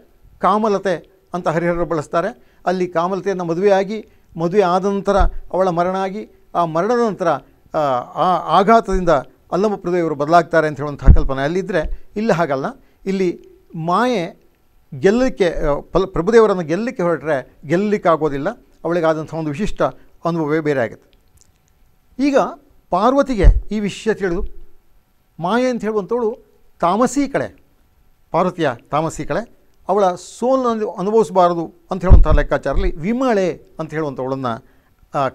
S5: ಕಾಮಲತೆ ಅಂತ ಹರಿಹರರು ಬಳಸ್ತಾರೆ ಅಲ್ಲಿ ಕಾಮಲತೆಯನ್ನು ಮದುವೆಯಾಗಿ ಮದುವೆ ಆದ ನಂತರ ಅವಳ ಮರಣ ಆಗಿ ಆ ಮರಣದ ನಂತರ ಆ ಆಘಾತದಿಂದ ಪ್ರದೇವರು ಬದಲಾಗ್ತಾರೆ ಅಂತ ಹೇಳುವಂಥ ಕಲ್ಪನೆ ಅಲ್ಲಿದ್ದರೆ ಇಲ್ಲಿ ಹಾಗಲ್ಲ ಇಲ್ಲಿ ಮಾಯೆ ಗೆಲ್ಲಲಿಕ್ಕೆ ಫಲ ಪ್ರಭುದೇವರನ್ನು ಗೆಲ್ಲಲಿಕ್ಕೆ ಗೆಲ್ಲಲಿಕ್ಕೆ ಗೆಲ್ಲಲಿಕ್ಕಾಗೋದಿಲ್ಲ ಅವಳಿಗಾದಂಥ ಒಂದು ವಿಶಿಷ್ಟ ಅನುಭವವೇ ಬೇರೆ ಆಗುತ್ತೆ ಈಗ ಪಾರ್ವತಿಗೆ ಈ ವಿಷಯ ತಿಳಿದು ಮಾಯೆ ಅಂತ ಹೇಳುವಂಥವಳು ತಾಮಸಿ ಕಳೆ ಪಾರ್ವತಿಯ ತಾಮಸಿ ಕಳೆ ಅವಳ ಸೋಲನ್ನು ಅನುಭವಿಸಬಾರದು ಅಂತ ಹೇಳುವಂಥ ಲೆಕ್ಕಾಚಾರದಲ್ಲಿ ವಿಮಳೆ ಅಂತ ಹೇಳುವಂಥವಳನ್ನು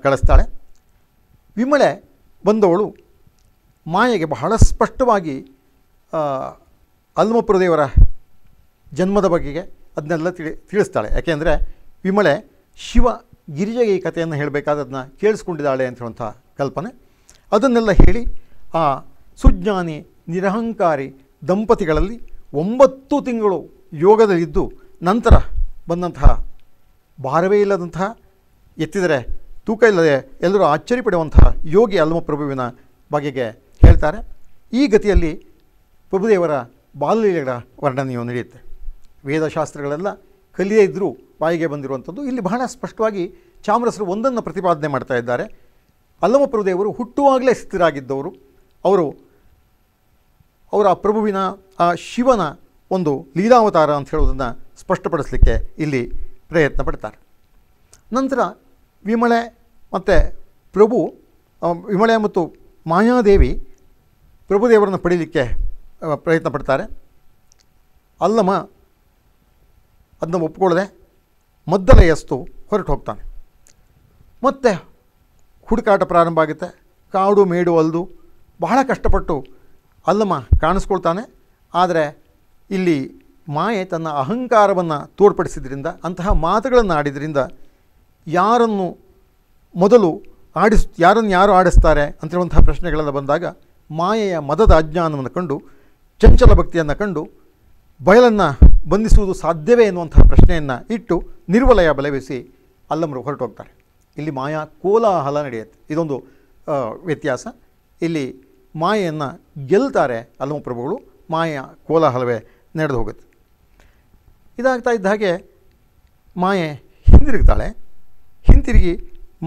S5: ಕಳಿಸ್ತಾಳೆ ವಿಮಳೆ ಬಂದವಳು ಮಾಯೆಗೆ ಬಹಳ ಸ್ಪಷ್ಟವಾಗಿ ಅಲ್ಮಪುರದೇವರ ಜನ್ಮದ ಬಗೆಗೆ ಅದನ್ನೆಲ್ಲ ತಿಳಿ ತಿಳಿಸ್ತಾಳೆ ಯಾಕೆಂದರೆ ವಿಮಳೆ ಶಿವ ಗಿರಿಜೆಗೆ ಈ ಕಥೆಯನ್ನು ಹೇಳಬೇಕಾದ ಅದನ್ನ ಕೇಳಿಸ್ಕೊಂಡಿದ್ದಾಳೆ ಅಂತ ಹೇಳುವಂಥ ಕಲ್ಪನೆ ಅದನ್ನೆಲ್ಲ ಹೇಳಿ ಆ ಸುಜ್ಞಾನಿ ನಿರಹಂಕಾರಿ ದಂಪತಿಗಳಲ್ಲಿ ಒಂಬತ್ತು ತಿಂಗಳು ಯೋಗದಲ್ಲಿದ್ದು ನಂತರ ಬಂದಂತಹ ಭಾರವೇ ಇಲ್ಲದಂತಹ ಎತ್ತಿದರೆ ತೂಕ ಇಲ್ಲದೆ ಎಲ್ಲರೂ ಆಶ್ಚರ್ಯ ಪಡೆಯುವಂತಹ ಯೋಗಿ ಅಲ್ಮಪ್ರಭುವಿನ ಬಗೆಗೆ ಹೇಳ್ತಾರೆ ಈ ಗತಿಯಲ್ಲಿ ಪ್ರಭುದೇವರ ಬಾಲಲೀಲೆಗಳ ವರ್ಣನೆಯು ನಡೆಯುತ್ತೆ ವೇದಶಾಸ್ತ್ರಗಳೆಲ್ಲ ಕಲಿಯೇ ಇದ್ದರೂ ಬಾಯಿಗೆ ಬಂದಿರುವಂಥದ್ದು ಇಲ್ಲಿ ಬಹಳ ಸ್ಪಷ್ಟವಾಗಿ ಚಾಮರಸರು ಒಂದನ್ನು ಪ್ರತಿಪಾದನೆ ಮಾಡ್ತಾ ಇದ್ದಾರೆ ಅಲ್ಲಮಪ್ರಭುದೇವರು ಹುಟ್ಟುವಾಗಲೇ ಸ್ಥಿರಾಗಿದ್ದವರು ಅವರು ಅವರ ಪ್ರಭುವಿನ ಆ ಶಿವನ ಒಂದು ಲೀಲಾವತಾರ ಅಂತ ಹೇಳೋದನ್ನು ಸ್ಪಷ್ಟಪಡಿಸಲಿಕ್ಕೆ ಇಲ್ಲಿ ಪ್ರಯತ್ನ ಪಡ್ತಾರೆ ನಂತರ ವಿಮಳೆ ಮತ್ತು ಪ್ರಭು ವಿಮಳೆ ಮತ್ತು ಮಾಯಾದೇವಿ ಪ್ರಭುದೇವರನ್ನು ಪಡೀಲಿಕ್ಕೆ ಪ್ರಯತ್ನ ಪಡ್ತಾರೆ ಅಲ್ಲಮ ಅದನ್ನ ಒಪ್ಕೊಳ್ಳದೆ ಮದ್ದಲ ಎಸ್ತು ಹೊರಟು ಹೋಗ್ತಾನೆ ಮತ್ತು ಹುಡುಕಾಟ ಪ್ರಾರಂಭ ಆಗುತ್ತೆ ಕಾಡು ಮೇಡು ಅಲ್ದು ಬಹಳ ಕಷ್ಟಪಟ್ಟು ಅಲ್ಲಮ್ಮ ಕಾಣಿಸ್ಕೊಳ್ತಾನೆ ಆದರೆ ಇಲ್ಲಿ ಮಾಯೆ ತನ್ನ ಅಹಂಕಾರವನ್ನು ತೋರ್ಪಡಿಸಿದ್ರಿಂದ ಅಂತಹ ಮಾತುಗಳನ್ನು ಆಡಿದ್ರಿಂದ ಯಾರನ್ನು ಮೊದಲು ಆಡಿಸ್ ಯಾರನ್ನು ಯಾರು ಆಡಿಸ್ತಾರೆ ಅಂತಿರುವಂತಹ ಪ್ರಶ್ನೆಗಳೆಲ್ಲ ಬಂದಾಗ ಮಾಯೆಯ ಮದದ ಅಜ್ಞಾನವನ್ನು ಕಂಡು ಚಂಚಲ ಭಕ್ತಿಯನ್ನು ಕಂಡು ಬಯಲನ್ನು ಬಂಧಿಸುವುದು ಸಾಧ್ಯವೇ ಎನ್ನುವಂತಹ ಪ್ರಶ್ನೆಯನ್ನು ಇಟ್ಟು ನಿರ್ವಲಯ ಬಲವಿಸಿ ಅಲ್ಲಮರು ಹೊರಟೋಗ್ತಾರೆ ಇಲ್ಲಿ ಮಾಯಾ ಕೋಲಾಹಲ ನಡೆಯುತ್ತೆ ಇದೊಂದು ವ್ಯತ್ಯಾಸ ಇಲ್ಲಿ ಮಾಯೆಯನ್ನು ಗೆಲ್ತಾರೆ ಅಲ್ಲಮ ಪ್ರಭುಗಳು ಮಾಯಾ ಕೋಲಾಹಲವೇ ನಡೆದು ಹೋಗುತ್ತೆ ಇದಾಗ್ತಾ ಇದ್ದ ಹಾಗೆ ಮಾಯೆ ಹಿಂದಿರುಗ್ತಾಳೆ ಹಿಂತಿರುಗಿ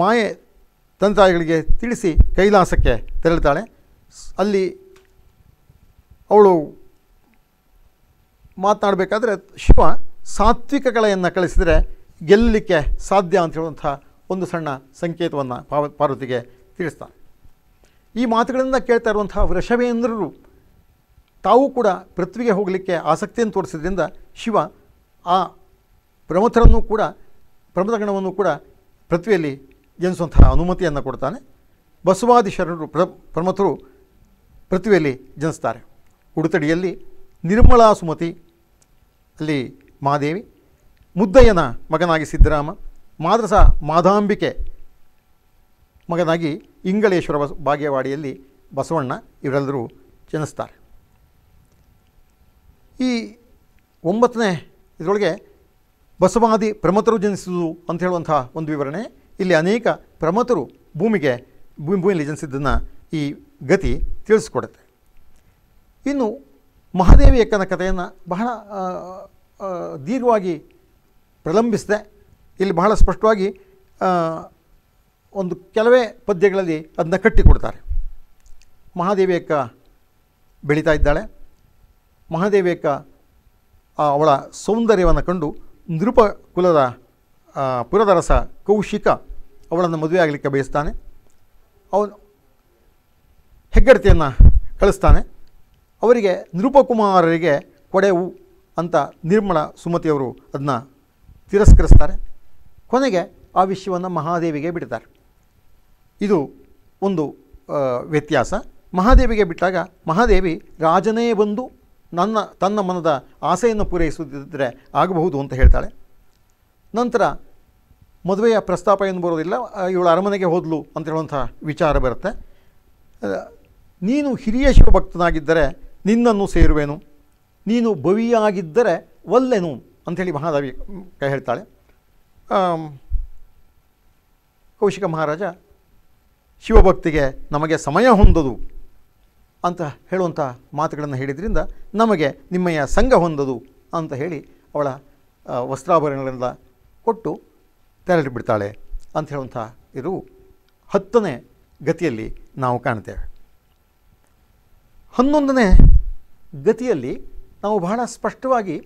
S5: ಮಾಯೆ ತಂದಾಯಿಗಳಿಗೆ ತಿಳಿಸಿ ಕೈಲಾಸಕ್ಕೆ ತೆರಳುತ್ತಾಳೆ ಅಲ್ಲಿ ಅವಳು ಮಾತನಾಡಬೇಕಾದ್ರೆ ಶಿವ ಸಾತ್ವಿಕ ಕಲೆಯನ್ನು ಕಳಿಸಿದರೆ ಗೆಲ್ಲಲಿಕ್ಕೆ ಸಾಧ್ಯ ಅಂತ ಹೇಳುವಂಥ ಒಂದು ಸಣ್ಣ ಸಂಕೇತವನ್ನು ಪಾವ ಪಾರ್ವತಿಗೆ ತಿಳಿಸ್ತಾನೆ ಈ ಮಾತುಗಳಿಂದ ಕೇಳ್ತಾ ಇರುವಂಥ ವೃಷಭೇಂದ್ರರು ತಾವು ಕೂಡ ಪೃಥ್ವಿಗೆ ಹೋಗಲಿಕ್ಕೆ ಆಸಕ್ತಿಯನ್ನು ತೋರಿಸಿದ್ರಿಂದ ಶಿವ ಆ ಪ್ರಮಥರನ್ನು ಕೂಡ ಪ್ರಮಥಗಣವನ್ನು ಕೂಡ ಪೃಥ್ವಿಯಲ್ಲಿ ಜನಿಸುವಂತಹ ಅನುಮತಿಯನ್ನು ಕೊಡ್ತಾನೆ ಬಸವಾದಿ ಶರಣರು ಪ್ರ ಪ್ರಮಥರು ಪೃಥ್ವಿಯಲ್ಲಿ ಜನಿಸ್ತಾರೆ ಉಡುತಡಿಯಲ್ಲಿ ನಿರ್ಮಲಾ ಸುಮತಿ ಅಲ್ಲಿ ಮಾದೇವಿ ಮುದ್ದಯ್ಯನ ಮಗನಾಗಿ ಸಿದ್ದರಾಮ ಮಾದ್ರಸ ಮಾದಾಂಬಿಕೆ ಮಗನಾಗಿ ಇಂಗಳೇಶ್ವರ ಬಸ್ ಬಾಗೇವಾಡಿಯಲ್ಲಿ ಬಸವಣ್ಣ ಇವರೆಲ್ಲರೂ ಜನಿಸ್ತಾರೆ ಈ ಒಂಬತ್ತನೇ ಇದರೊಳಗೆ ಬಸವಾದಿ ಪ್ರಮತರು ಜನಿಸಿದ್ದು ಅಂತ ಹೇಳುವಂಥ ಒಂದು ವಿವರಣೆ ಇಲ್ಲಿ ಅನೇಕ ಪ್ರಮತರು ಭೂಮಿಗೆ ಭೂಮಿ ಭೂಮಿಯಲ್ಲಿ ಜನಿಸಿದ್ದನ್ನು ಈ ಗತಿ ತಿಳಿಸ್ಕೊಡುತ್ತೆ ಇನ್ನು ಮಹಾದೇವಿ ಅಕ್ಕನ ಕಥೆಯನ್ನು ಬಹಳ ದೀರ್ಘವಾಗಿ ಪ್ರಲಂಬಿಸಿದೆ ಇಲ್ಲಿ ಬಹಳ ಸ್ಪಷ್ಟವಾಗಿ ಒಂದು ಕೆಲವೇ ಪದ್ಯಗಳಲ್ಲಿ ಅದನ್ನ ಕಟ್ಟಿಕೊಡ್ತಾರೆ ಮಹಾದೇವಿ ಅಕ್ಕ ಬೆಳೀತಾ ಇದ್ದಾಳೆ ಮಹಾದೇವಿ ಅಕ್ಕ ಅವಳ ಸೌಂದರ್ಯವನ್ನು ಕಂಡು ನೃಪ ಕುಲದ ಪುರದರಸ ಕೌಶಿಕ ಅವಳನ್ನು ಮದುವೆ ಆಗಲಿಕ್ಕೆ ಬಯಸ್ತಾನೆ ಅವನು ಹೆಗ್ಗಡತಿಯನ್ನು ಕಳಿಸ್ತಾನೆ ಅವರಿಗೆ ನಿರುಪಕುಮಾರರಿಗೆ ಕೊಡೆವು ಅಂತ ನಿರ್ಮಲ ಸುಮತಿಯವರು ಅದನ್ನ ತಿರಸ್ಕರಿಸ್ತಾರೆ ಕೊನೆಗೆ ಆ ವಿಷಯವನ್ನು ಮಹಾದೇವಿಗೆ ಬಿಡ್ತಾರೆ ಇದು ಒಂದು ವ್ಯತ್ಯಾಸ ಮಹಾದೇವಿಗೆ ಬಿಟ್ಟಾಗ ಮಹಾದೇವಿ ರಾಜನೇ ಬಂದು ನನ್ನ ತನ್ನ ಮನದ ಆಸೆಯನ್ನು ಪೂರೈಸುತ್ತಿದ್ದರೆ ಆಗಬಹುದು ಅಂತ ಹೇಳ್ತಾಳೆ ನಂತರ ಮದುವೆಯ ಪ್ರಸ್ತಾಪ ಏನು ಬರೋದಿಲ್ಲ ಇವಳು ಅರಮನೆಗೆ ಹೋದಲು ಅಂತ ಹೇಳುವಂಥ ವಿಚಾರ ಬರುತ್ತೆ ನೀನು ಹಿರಿಯ ಶಿವಭಕ್ತನಾಗಿದ್ದರೆ ನಿನ್ನನ್ನು ಸೇರುವೆನು ನೀನು ಬವಿಯಾಗಿದ್ದರೆ ಒಲ್ಲೆನು ಅಂಥೇಳಿ ಕೈ ಹೇಳ್ತಾಳೆ ಕೌಶಿಕ ಮಹಾರಾಜ ಶಿವಭಕ್ತಿಗೆ ನಮಗೆ ಸಮಯ ಹೊಂದದು ಅಂತ ಹೇಳುವಂಥ ಮಾತುಗಳನ್ನು ಹೇಳಿದ್ರಿಂದ ನಮಗೆ ನಿಮ್ಮಯ ಸಂಘ ಹೊಂದದು ಅಂತ ಹೇಳಿ ಅವಳ ವಸ್ತ್ರಾಭರಣಗಳೆಲ್ಲ ಕೊಟ್ಟು ತೆರಳಿಬಿಡ್ತಾಳೆ ಅಂತ ಹೇಳುವಂಥ ಇದು ಹತ್ತನೇ ಗತಿಯಲ್ಲಿ ನಾವು ಕಾಣ್ತೇವೆ ಹನ್ನೊಂದನೇ ಗತಿಯಲ್ಲಿ ನಾವು ಬಹಳ ಸ್ಪಷ್ಟವಾಗಿ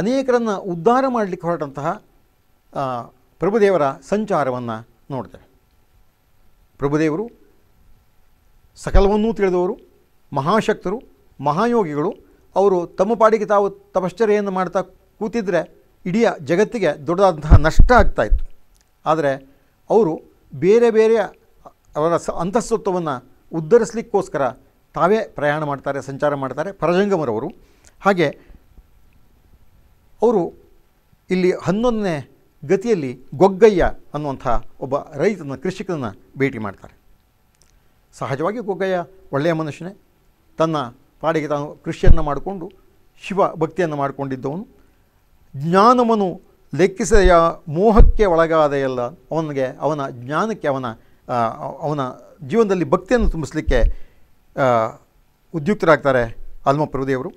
S5: ಅನೇಕರನ್ನು ಉದ್ಧಾರ ಮಾಡಲಿಕ್ಕೆ ಹೊರಟಂತಹ ಪ್ರಭುದೇವರ ಸಂಚಾರವನ್ನು ನೋಡ್ತೇವೆ ಪ್ರಭುದೇವರು ಸಕಲವನ್ನೂ ತಿಳಿದವರು ಮಹಾಶಕ್ತರು ಮಹಾಯೋಗಿಗಳು ಅವರು ತಮ್ಮ ಪಾಡಿಗೆ ತಾವು ತಪಶ್ಚರ್ಯನ್ನು ಮಾಡ್ತಾ ಕೂತಿದ್ದರೆ ಇಡೀ ಜಗತ್ತಿಗೆ ದೊಡ್ಡದಾದಂತಹ ನಷ್ಟ ಆಗ್ತಾಯಿತ್ತು ಆದರೆ ಅವರು ಬೇರೆ ಬೇರೆ ಅವರ ಸ ಅಂತಸ್ತತ್ವವನ್ನು ಉದ್ಧರಿಸಲಿಕ್ಕೋಸ್ಕರ ತಾವೇ ಪ್ರಯಾಣ ಮಾಡ್ತಾರೆ ಸಂಚಾರ ಮಾಡ್ತಾರೆ ಪರಜಂಗಮರವರು ಹಾಗೆ ಅವರು ಇಲ್ಲಿ ಹನ್ನೊಂದನೇ ಗತಿಯಲ್ಲಿ ಗೊಗ್ಗಯ್ಯ ಅನ್ನುವಂಥ ಒಬ್ಬ ರೈತನ ಕೃಷಿಕನನ್ನು ಭೇಟಿ ಮಾಡ್ತಾರೆ ಸಹಜವಾಗಿ ಗೊಗ್ಗಯ್ಯ ಒಳ್ಳೆಯ ಮನುಷ್ಯನೇ ತನ್ನ ಪಾಡಿಗೆ ತಾನು ಕೃಷಿಯನ್ನು ಮಾಡಿಕೊಂಡು ಶಿವ ಭಕ್ತಿಯನ್ನು ಮಾಡಿಕೊಂಡಿದ್ದವನು ಜ್ಞಾನವನ್ನು ಲೆಕ್ಕಿಸೆಯ ಮೋಹಕ್ಕೆ ಒಳಗಾದೆಯಲ್ಲ ಅವನಿಗೆ ಅವನ ಜ್ಞಾನಕ್ಕೆ ಅವನ ಅವನ ಜೀವನದಲ್ಲಿ ಭಕ್ತಿಯನ್ನು ತುಂಬಿಸಲಿಕ್ಕೆ ಉದ್ಯುಕ್ತರಾಗ್ತಾರೆ ಅಲ್ಮ ಪ್ರಭುದೇವರು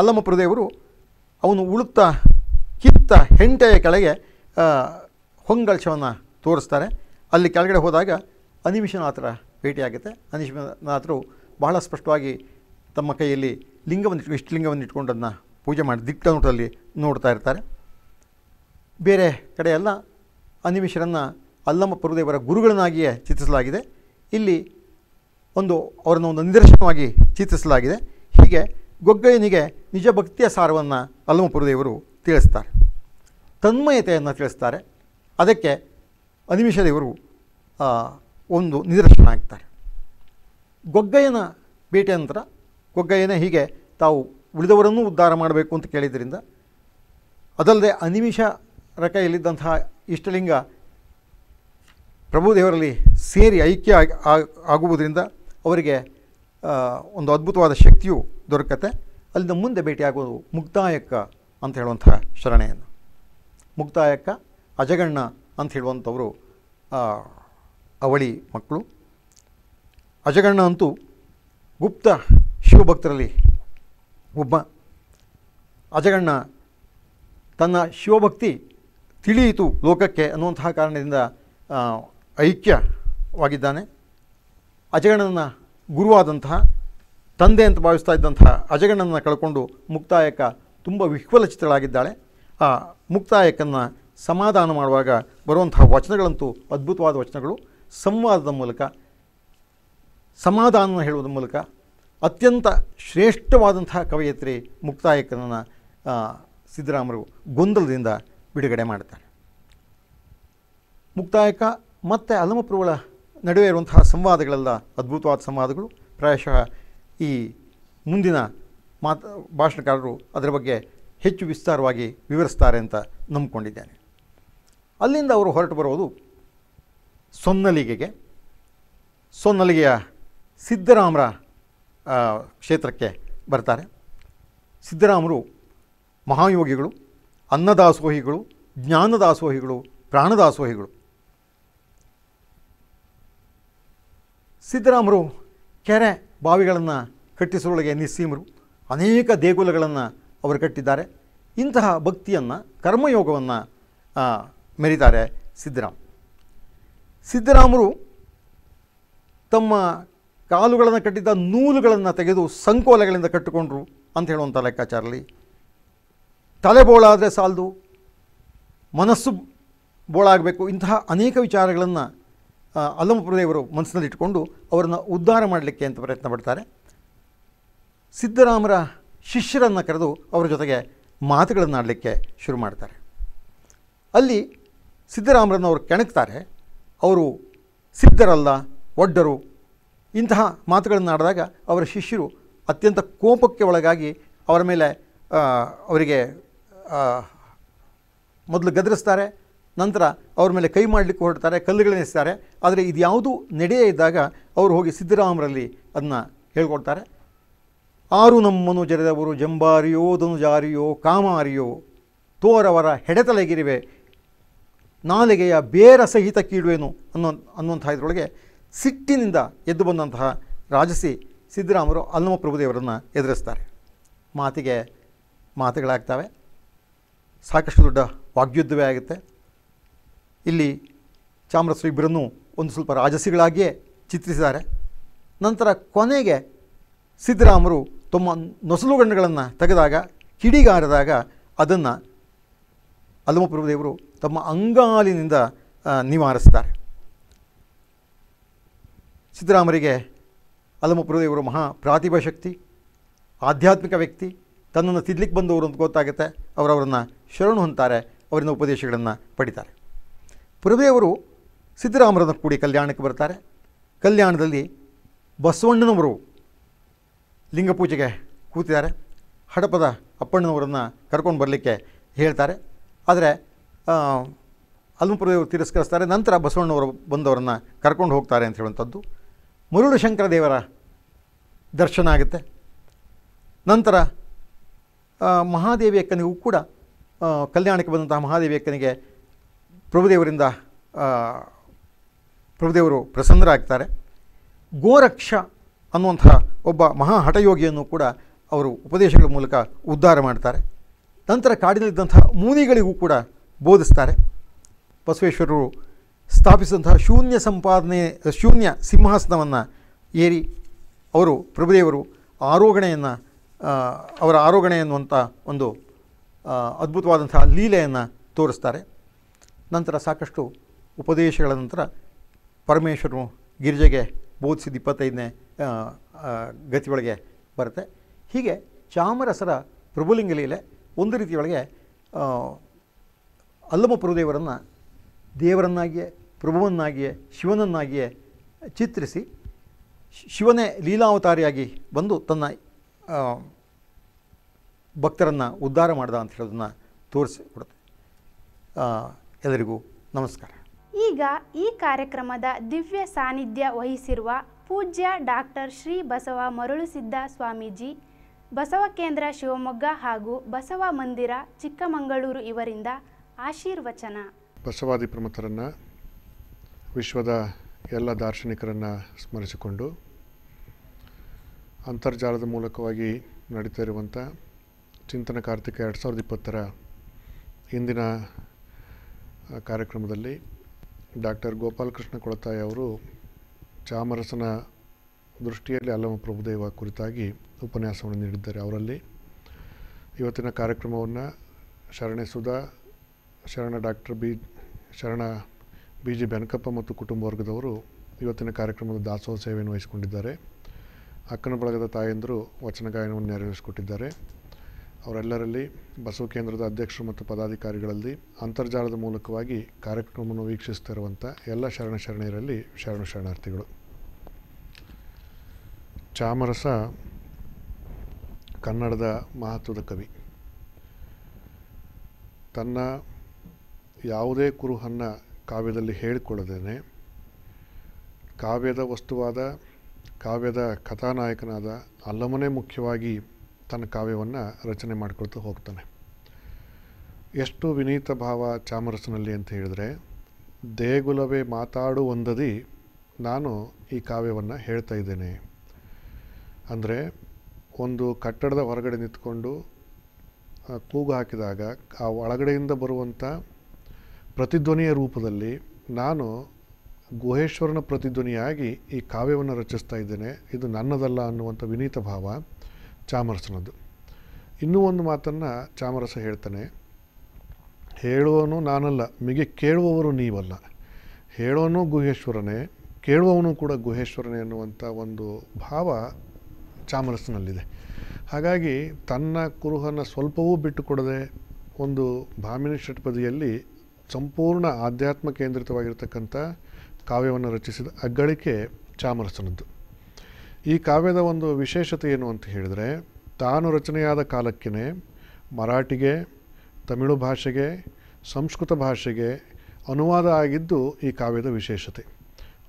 S5: ಅಲ್ಲಮ್ಮ ಪ್ರಭುದೇವರು ಅವನು ಉಳುತ್ತಾ ಕಿತ್ತ ಹೆಂಟೆಯ ಕೆಳಗೆ ಹೊಂಗಳಶವನ್ನು ತೋರಿಸ್ತಾರೆ ಅಲ್ಲಿ ಕೆಳಗಡೆ ಹೋದಾಗ ಅನಿಮಿಷನಾಥರ ಭೇಟಿಯಾಗುತ್ತೆ ಅನಿಮಿಷನಾಥರು ಬಹಳ ಸ್ಪಷ್ಟವಾಗಿ ತಮ್ಮ ಕೈಯಲ್ಲಿ ಲಿಂಗವನ್ನು ಇಟ್ಕೊಂಡು ಇಷ್ಟು ಲಿಂಗವನ್ನು ಇಟ್ಕೊಂಡು ಪೂಜೆ ಮಾಡಿ ದಿಟ್ಟನೋಟದಲ್ಲಿ ನೋಡ್ತಾ ಇರ್ತಾರೆ ಬೇರೆ ಕಡೆಯೆಲ್ಲ ಅನಿಮಿಷರನ್ನು ಅಲ್ಲಮ್ಮ ಪ್ರಭುದೇವರ ಗುರುಗಳನ್ನಾಗಿಯೇ ಚಿತ್ರಿಸಲಾಗಿದೆ ಇಲ್ಲಿ ಒಂದು ಅವರನ್ನು ಒಂದು ನಿದರ್ಶನವಾಗಿ ಚಿತ್ರಿಸಲಾಗಿದೆ ಹೀಗೆ ಗೊಗ್ಗಯ್ಯನಿಗೆ ನಿಜ ಭಕ್ತಿಯ ಸಾರವನ್ನು ಅಲ್ಲಮಪುರದೇವರು ತಿಳಿಸ್ತಾರೆ ತನ್ಮಯತೆಯನ್ನು ತಿಳಿಸ್ತಾರೆ ಅದಕ್ಕೆ ಅನಿಮಿಷ ದೇವರು ಒಂದು ನಿದರ್ಶನ ಆಗ್ತಾರೆ ಗೊಗ್ಗಯ್ಯನ ಭೇಟಿ ನಂತರ ಗೊಗ್ಗಯ್ಯನ ಹೀಗೆ ತಾವು ಉಳಿದವರನ್ನೂ ಉದ್ಧಾರ ಮಾಡಬೇಕು ಅಂತ ಕೇಳಿದ್ದರಿಂದ ಅದಲ್ಲದೆ ಅನಿಮಿಷರ ಕೈಯಲ್ಲಿದ್ದಂತಹ ಇಷ್ಟಲಿಂಗ ಪ್ರಭುದೇವರಲ್ಲಿ ಸೇರಿ ಐಕ್ಯ ಆಗುವುದರಿಂದ ಅವರಿಗೆ ಒಂದು ಅದ್ಭುತವಾದ ಶಕ್ತಿಯು ದೊರಕತ್ತೆ ಅಲ್ಲಿಂದ ಮುಂದೆ ಭೇಟಿಯಾಗೋದು ಮುಕ್ತಾಯಕ್ಕ ಅಂತ ಹೇಳುವಂಥ ಶರಣೆಯನ್ನು ಮುಕ್ತಾಯಕ್ಕ ಅಜಗಣ್ಣ ಅಂತ ಹೇಳುವಂಥವರು ಅವಳಿ ಮಕ್ಕಳು ಅಜಗಣ್ಣ ಅಂತೂ ಗುಪ್ತ ಶಿವಭಕ್ತರಲ್ಲಿ ಒಬ್ಬ ಅಜಗಣ್ಣ ತನ್ನ ಶಿವಭಕ್ತಿ ತಿಳಿಯಿತು ಲೋಕಕ್ಕೆ ಅನ್ನುವಂತಹ ಕಾರಣದಿಂದ ಐಕ್ಯವಾಗಿದ್ದಾನೆ ಅಜಗಣ್ಣನ ಗುರುವಾದಂತಹ ತಂದೆ ಅಂತ ಭಾವಿಸ್ತಾ ಇದ್ದಂತಹ ಅಜಗಣ್ಣನ ಕಳ್ಕೊಂಡು ಮುಕ್ತಾಯಕ ತುಂಬ ವಿಹ್ವಲ ಚಿತ್ರಳಾಗಿದ್ದಾಳೆ ಆ ಮುಕ್ತಾಯಕನ್ನು ಸಮಾಧಾನ ಮಾಡುವಾಗ ಬರುವಂತಹ ವಚನಗಳಂತೂ ಅದ್ಭುತವಾದ ವಚನಗಳು ಸಂವಾದದ ಮೂಲಕ ಸಮಾಧಾನ ಹೇಳುವುದರ ಮೂಲಕ ಅತ್ಯಂತ ಶ್ರೇಷ್ಠವಾದಂತಹ ಕವಯತ್ರಿ ಮುಕ್ತಾಯಕನನ್ನು ಸಿದ್ದರಾಮರು ಗೊಂದಲದಿಂದ ಬಿಡುಗಡೆ ಮಾಡ್ತಾರೆ ಮುಕ್ತಾಯಕ ಮತ್ತು ಅಲಮಪ್ರವಳ ನಡುವೆ ಇರುವಂತಹ ಸಂವಾದಗಳೆಲ್ಲ ಅದ್ಭುತವಾದ ಸಂವಾದಗಳು ಪ್ರಾಯಶಃ ಈ ಮುಂದಿನ ಮಾತು ಭಾಷಣಕಾರರು ಅದರ ಬಗ್ಗೆ ಹೆಚ್ಚು ವಿಸ್ತಾರವಾಗಿ ವಿವರಿಸ್ತಾರೆ ಅಂತ ನಂಬಿಕೊಂಡಿದ್ದೇನೆ ಅಲ್ಲಿಂದ ಅವರು ಹೊರಟು ಬರೋದು ಸೊನ್ನಲಿಗೆಗೆ ಸೊನ್ನಲಿಗೆಯ ಸಿದ್ದರಾಮರ ಕ್ಷೇತ್ರಕ್ಕೆ ಬರ್ತಾರೆ ಸಿದ್ದರಾಮರು ಮಹಾಯೋಗಿಗಳು ಅನ್ನದಾಸೋಹಿಗಳು ಜ್ಞಾನದಾಸೋಹಿಗಳು ಪ್ರಾಣದಾಸೋಹಿಗಳು ಸಿದ್ದರಾಮರು ಕೆರೆ ಬಾವಿಗಳನ್ನು ಕಟ್ಟಿಸುವೊಳಗೆ ನಿಸ್ಸೀಮರು ಅನೇಕ ದೇಗುಲಗಳನ್ನು ಅವರು ಕಟ್ಟಿದ್ದಾರೆ ಇಂತಹ ಭಕ್ತಿಯನ್ನು ಕರ್ಮಯೋಗವನ್ನು ಮೆರಿತಾರೆ ಸಿದ್ದರಾಮ್ ಸಿದ್ದರಾಮರು ತಮ್ಮ ಕಾಲುಗಳನ್ನು ಕಟ್ಟಿದ್ದ ನೂಲುಗಳನ್ನು ತೆಗೆದು ಸಂಕೋಲೆಗಳಿಂದ ಕಟ್ಟಿಕೊಂಡ್ರು ಅಂತ ಹೇಳುವಂಥ ಲೆಕ್ಕಾಚಾರಲ್ಲಿ ತಲೆ ಬೋಳಾದರೆ ಸಾಲದು ಮನಸ್ಸು ಬೋಳಾಗಬೇಕು ಇಂತಹ ಅನೇಕ ವಿಚಾರಗಳನ್ನು ಅಲ್ಲಮಪ್ರದೇವರು ಮನಸ್ಸಿನಲ್ಲಿಟ್ಟುಕೊಂಡು ಅವರನ್ನು ಉದ್ಧಾರ ಮಾಡಲಿಕ್ಕೆ ಅಂತ ಪ್ರಯತ್ನ ಪಡ್ತಾರೆ ಸಿದ್ದರಾಮರ ಶಿಷ್ಯರನ್ನು ಕರೆದು ಅವರ ಜೊತೆಗೆ ಮಾತುಗಳನ್ನು ಆಡಲಿಕ್ಕೆ ಶುರು ಮಾಡ್ತಾರೆ ಅಲ್ಲಿ ಸಿದ್ದರಾಮರನ್ನು ಅವರು ಕೆಣಕ್ತಾರೆ ಅವರು ಸಿದ್ಧರಲ್ಲ ಒಡ್ಡರು ಇಂತಹ ಮಾತುಗಳನ್ನು ಆಡಿದಾಗ ಅವರ ಶಿಷ್ಯರು ಅತ್ಯಂತ ಕೋಪಕ್ಕೆ ಒಳಗಾಗಿ ಅವರ ಮೇಲೆ ಅವರಿಗೆ ಮೊದಲು ಗದರಿಸ್ತಾರೆ ನಂತರ ಅವ್ರ ಮೇಲೆ ಕೈ ಮಾಡಲಿಕ್ಕೆ ಹೊರಡ್ತಾರೆ ಕಲ್ಲುಗಳನ್ನೆಸ್ತಾರೆ ಆದರೆ ಇದು ಯಾವುದು ನಡೆಯೇ ಇದ್ದಾಗ ಅವರು ಹೋಗಿ ಸಿದ್ದರಾಮರಲ್ಲಿ ಅದನ್ನ ಹೇಳ್ಕೊಡ್ತಾರೆ ಆರು ನಮ್ಮನು ಜರೆದವರು ಜಂಬಾರಿಯೋ ಧನುಜಾರಿಯೋ ಕಾಮಾರಿಯೋ ತೋರವರ ಹೆಡೆತಲೆಗಿರಿವೆ ನಾಲಿಗೆಯ ಬೇರ ಸಹಿತ ಕೀಳುವೇನು ಅನ್ನೋ ಅನ್ನುವಂಥ ಇದರೊಳಗೆ ಸಿಟ್ಟಿನಿಂದ ಎದ್ದು ಬಂದಂತಹ ರಾಜಸಿ ಸಿದ್ದರಾಮರು ಅಲ್ಲಮ ಪ್ರಭುದೇವರನ್ನು ಎದುರಿಸ್ತಾರೆ ಮಾತಿಗೆ ಮಾತುಗಳಾಗ್ತವೆ ಸಾಕಷ್ಟು ದೊಡ್ಡ ವಾಗ್ಯುದ್ಧವೇ ಆಗುತ್ತೆ ಇಲ್ಲಿ ಚಾಮರಸು ಇಬ್ಬರನ್ನು ಒಂದು ಸ್ವಲ್ಪ ರಾಜಸಿಗಳಾಗಿಯೇ ಚಿತ್ರಿಸಿದ್ದಾರೆ ನಂತರ ಕೊನೆಗೆ ಸಿದ್ದರಾಮರು ತಮ್ಮ ನೊಸಲುಗಣ್ಣುಗಳನ್ನು ತೆಗೆದಾಗ ಕಿಡಿಗಾರದಾಗ ಅದನ್ನು ಅಲ್ಲಮಪ್ರಭುದೇವರು ತಮ್ಮ ಅಂಗಾಲಿನಿಂದ ನಿವಾರಿಸ್ತಾರೆ ಸಿದ್ದರಾಮರಿಗೆ ಅಲ್ಲಮಪ್ರಭುದೇವರು ಮಹಾ ಪ್ರಾತಿಭಾ ಶಕ್ತಿ ಆಧ್ಯಾತ್ಮಿಕ ವ್ಯಕ್ತಿ ತನ್ನನ್ನು ತಿದ್ಲಿಕ್ಕೆ ಬಂದವರು ಅಂತ ಗೊತ್ತಾಗುತ್ತೆ ಅವರವರನ್ನು ಶರಣು ಹೊಂತಾರೆ ಅವರಿಂದ ಉಪದೇಶಗಳನ್ನು ಪಡಿತಾರೆ ಪ್ರಭೆಯವರು ಸಿದ್ದರಾಮರದ ಕೂಡಿ ಕಲ್ಯಾಣಕ್ಕೆ ಬರ್ತಾರೆ ಕಲ್ಯಾಣದಲ್ಲಿ ಬಸವಣ್ಣನವರು ಲಿಂಗಪೂಜೆಗೆ ಕೂತಿದ್ದಾರೆ ಹಡಪದ ಅಪ್ಪಣ್ಣನವರನ್ನು ಕರ್ಕೊಂಡು ಬರಲಿಕ್ಕೆ ಹೇಳ್ತಾರೆ ಆದರೆ ಅಲ್ಮಪುರದೇವರು ತಿರಸ್ಕರಿಸ್ತಾರೆ ನಂತರ ಬಸವಣ್ಣವರು ಬಂದವರನ್ನು ಕರ್ಕೊಂಡು ಹೋಗ್ತಾರೆ ಅಂತ ಹೇಳುವಂಥದ್ದು ಮುರುಳು ಶಂಕರ ದೇವರ ದರ್ಶನ ಆಗುತ್ತೆ ನಂತರ ಮಹಾದೇವಿಯಕ್ಕನಿಗೂ ಕೂಡ ಕಲ್ಯಾಣಕ್ಕೆ ಬಂದಂತಹ ಮಹಾದೇವಿಯಕ್ಕನಿಗೆ ಪ್ರಭುದೇವರಿಂದ ಪ್ರಭುದೇವರು ಪ್ರಸನ್ನರಾಗ್ತಾರೆ ಗೋರಕ್ಷ ಅನ್ನುವಂಥ ಒಬ್ಬ ಮಹಾ ಹಠಯೋಗಿಯನ್ನು ಕೂಡ ಅವರು ಉಪದೇಶಗಳ ಮೂಲಕ ಉದ್ಧಾರ ಮಾಡ್ತಾರೆ ನಂತರ ಕಾಡಿನಲ್ಲಿದ್ದಂಥ ಮೂನಿಗಳಿಗೂ ಕೂಡ ಬೋಧಿಸ್ತಾರೆ ಬಸವೇಶ್ವರರು ಸ್ಥಾಪಿಸಿದಂತಹ ಶೂನ್ಯ ಸಂಪಾದನೆ ಶೂನ್ಯ ಸಿಂಹಾಸನವನ್ನು ಏರಿ ಅವರು ಪ್ರಭುದೇವರು ಆರೋಗಣೆಯನ್ನು ಅವರ ಆರೋಗಣೆ ಎನ್ನುವಂಥ ಒಂದು ಅದ್ಭುತವಾದಂತಹ ಲೀಲೆಯನ್ನು ತೋರಿಸ್ತಾರೆ ನಂತರ ಸಾಕಷ್ಟು ಉಪದೇಶಗಳ ನಂತರ ಪರಮೇಶ್ವರನು ಗಿರಿಜೆಗೆ ಬೋಧಿಸಿದ ಇಪ್ಪತ್ತೈದನೇ ಗತಿ ಒಳಗೆ ಬರುತ್ತೆ ಹೀಗೆ ಚಾಮರಸರ ಪ್ರಭುಲಿಂಗ ಲೀಲೆ ಒಂದು ರೀತಿಯೊಳಗೆ ಅಲ್ಲಮ ಪ್ರಭುದೇವರನ್ನು ದೇವರನ್ನಾಗಿಯೇ ಪ್ರಭುವನ್ನಾಗಿಯೇ ಶಿವನನ್ನಾಗಿಯೇ ಚಿತ್ರಿಸಿ ಶಿವನೇ ಲೀಲಾವತಾರಿಯಾಗಿ ಬಂದು ತನ್ನ ಭಕ್ತರನ್ನು ಉದ್ಧಾರ ಮಾಡಿದ ಅಂತ ಹೇಳೋದನ್ನು ತೋರಿಸಿ ಕೊಡುತ್ತೆ ಎಲ್ಲರಿಗೂ ನಮಸ್ಕಾರ
S1: ಈಗ ಈ ಕಾರ್ಯಕ್ರಮದ ದಿವ್ಯ ಸಾನ್ನಿಧ್ಯ ವಹಿಸಿರುವ ಪೂಜ್ಯ ಡಾಕ್ಟರ್ ಶ್ರೀ ಬಸವ ಮರುಳುಸಿದ್ದ ಸ್ವಾಮೀಜಿ ಬಸವ ಕೇಂದ್ರ ಶಿವಮೊಗ್ಗ ಹಾಗೂ ಬಸವ ಮಂದಿರ ಚಿಕ್ಕಮಗಳೂರು ಇವರಿಂದ ಆಶೀರ್ವಚನ
S6: ಬಸವಾದಿ ಪ್ರಮುಖರನ್ನು ವಿಶ್ವದ ಎಲ್ಲ ದಾರ್ಶನಿಕರನ್ನು ಸ್ಮರಿಸಿಕೊಂಡು ಅಂತರ್ಜಾಲದ ಮೂಲಕವಾಗಿ ನಡೀತಾ ಚಿಂತನ ಕಾರ್ತಿಕ ಎರಡು ಸಾವಿರದ ಇಪ್ಪತ್ತರ ಇಂದಿನ ಕಾರ್ಯಕ್ರಮದಲ್ಲಿ ಡಾಕ್ಟರ್ ಗೋಪಾಲಕೃಷ್ಣ ಕೊಳತಾಯಿ ಅವರು ಚಾಮರಸನ ದೃಷ್ಟಿಯಲ್ಲಿ ಅಲ್ಲಮ ಪ್ರಭುದೇವ ಕುರಿತಾಗಿ ಉಪನ್ಯಾಸವನ್ನು ನೀಡಿದ್ದಾರೆ ಅವರಲ್ಲಿ ಇವತ್ತಿನ ಕಾರ್ಯಕ್ರಮವನ್ನು ಶರಣೆ ಸುಧಾ ಶರಣ ಡಾಕ್ಟರ್ ಬಿ ಶರಣ ಬಿ ಜಿ ಬೆನಕಪ್ಪ ಮತ್ತು ಕುಟುಂಬ ವರ್ಗದವರು ಇವತ್ತಿನ ಕಾರ್ಯಕ್ರಮದ ದಾಸೋಹ ಸೇವೆಯನ್ನು ವಹಿಸಿಕೊಂಡಿದ್ದಾರೆ ಅಕ್ಕನ ಬಳಗದ ತಾಯಂದರು ವಚನ ಗಾಯನವನ್ನು ನೆರವೇರಿಸಿಕೊಟ್ಟಿದ್ದಾರೆ ಅವರೆಲ್ಲರಲ್ಲಿ ಬಸವ ಕೇಂದ್ರದ ಅಧ್ಯಕ್ಷರು ಮತ್ತು ಪದಾಧಿಕಾರಿಗಳಲ್ಲಿ ಅಂತರ್ಜಾಲದ ಮೂಲಕವಾಗಿ ಕಾರ್ಯಕ್ರಮವನ್ನು ವೀಕ್ಷಿಸುತ್ತಿರುವಂಥ ಎಲ್ಲ ಶರಣ ಶರಣೆಯರಲ್ಲಿ ಶರಣ ಶರಣಾರ್ಥಿಗಳು ಚಾಮರಸ ಕನ್ನಡದ ಮಹತ್ವದ ಕವಿ ತನ್ನ ಯಾವುದೇ ಕುರುಹನ್ನು ಕಾವ್ಯದಲ್ಲಿ ಹೇಳಿಕೊಳ್ಳದೇನೆ ಕಾವ್ಯದ ವಸ್ತುವಾದ ಕಾವ್ಯದ ಕಥಾನಾಯಕನಾದ ಅಲ್ಲಮನೇ ಮುಖ್ಯವಾಗಿ ತನ್ನ ಕಾವ್ಯವನ್ನು ರಚನೆ ಮಾಡಿಕೊಳ್ತಾ ಹೋಗ್ತಾನೆ ಎಷ್ಟು ವಿನೀತ ಭಾವ ಚಾಮರಸನಲ್ಲಿ ಅಂತ ಹೇಳಿದರೆ ದೇಗುಲವೇ ಮಾತಾಡು ಒಂದದಿ ನಾನು ಈ ಕಾವ್ಯವನ್ನು ಹೇಳ್ತಾ ಇದ್ದೇನೆ ಅಂದರೆ ಒಂದು ಕಟ್ಟಡದ ಹೊರಗಡೆ ನಿಂತ್ಕೊಂಡು ಕೂಗು ಹಾಕಿದಾಗ ಆ ಒಳಗಡೆಯಿಂದ ಬರುವಂಥ ಪ್ರತಿಧ್ವನಿಯ ರೂಪದಲ್ಲಿ ನಾನು ಗುಹೇಶ್ವರನ ಪ್ರತಿಧ್ವನಿಯಾಗಿ ಈ ಕಾವ್ಯವನ್ನು ರಚಿಸ್ತಾ ಇದ್ದೇನೆ ಇದು ನನ್ನದಲ್ಲ ಅನ್ನುವಂಥ ವಿನೀತ ಭಾವ ಚಾಮರಸನದ್ದು ಇನ್ನೂ ಒಂದು ಮಾತನ್ನು ಚಾಮರಸ ಹೇಳ್ತಾನೆ ಹೇಳುವವನು ನಾನಲ್ಲ ಮಿಗೆ ಕೇಳುವವರು ನೀವಲ್ಲ ಹೇಳೋನು ಗುಹೇಶ್ವರನೇ ಕೇಳುವವನು ಕೂಡ ಗುಹೇಶ್ವರನೇ ಅನ್ನುವಂಥ ಒಂದು ಭಾವ ಚಾಮರಸನಲ್ಲಿದೆ ಹಾಗಾಗಿ ತನ್ನ ಕುರುಹನ್ನು ಸ್ವಲ್ಪವೂ ಬಿಟ್ಟುಕೊಡದೆ ಒಂದು ಭಾಮಿನಿ ಷಟ್ಪದಿಯಲ್ಲಿ ಸಂಪೂರ್ಣ ಆಧ್ಯಾತ್ಮ ಕೇಂದ್ರಿತವಾಗಿರ್ತಕ್ಕಂಥ ಕಾವ್ಯವನ್ನು ರಚಿಸಿದ ಅಗ್ಗಳಿಕೆ ಚಾಮರಸನದ್ದು ಈ ಕಾವ್ಯದ ಒಂದು ವಿಶೇಷತೆ ಏನು ಅಂತ ಹೇಳಿದರೆ ತಾನು ರಚನೆಯಾದ ಕಾಲಕ್ಕೇ ಮರಾಠಿಗೆ ತಮಿಳು ಭಾಷೆಗೆ ಸಂಸ್ಕೃತ ಭಾಷೆಗೆ ಅನುವಾದ ಆಗಿದ್ದು ಈ ಕಾವ್ಯದ ವಿಶೇಷತೆ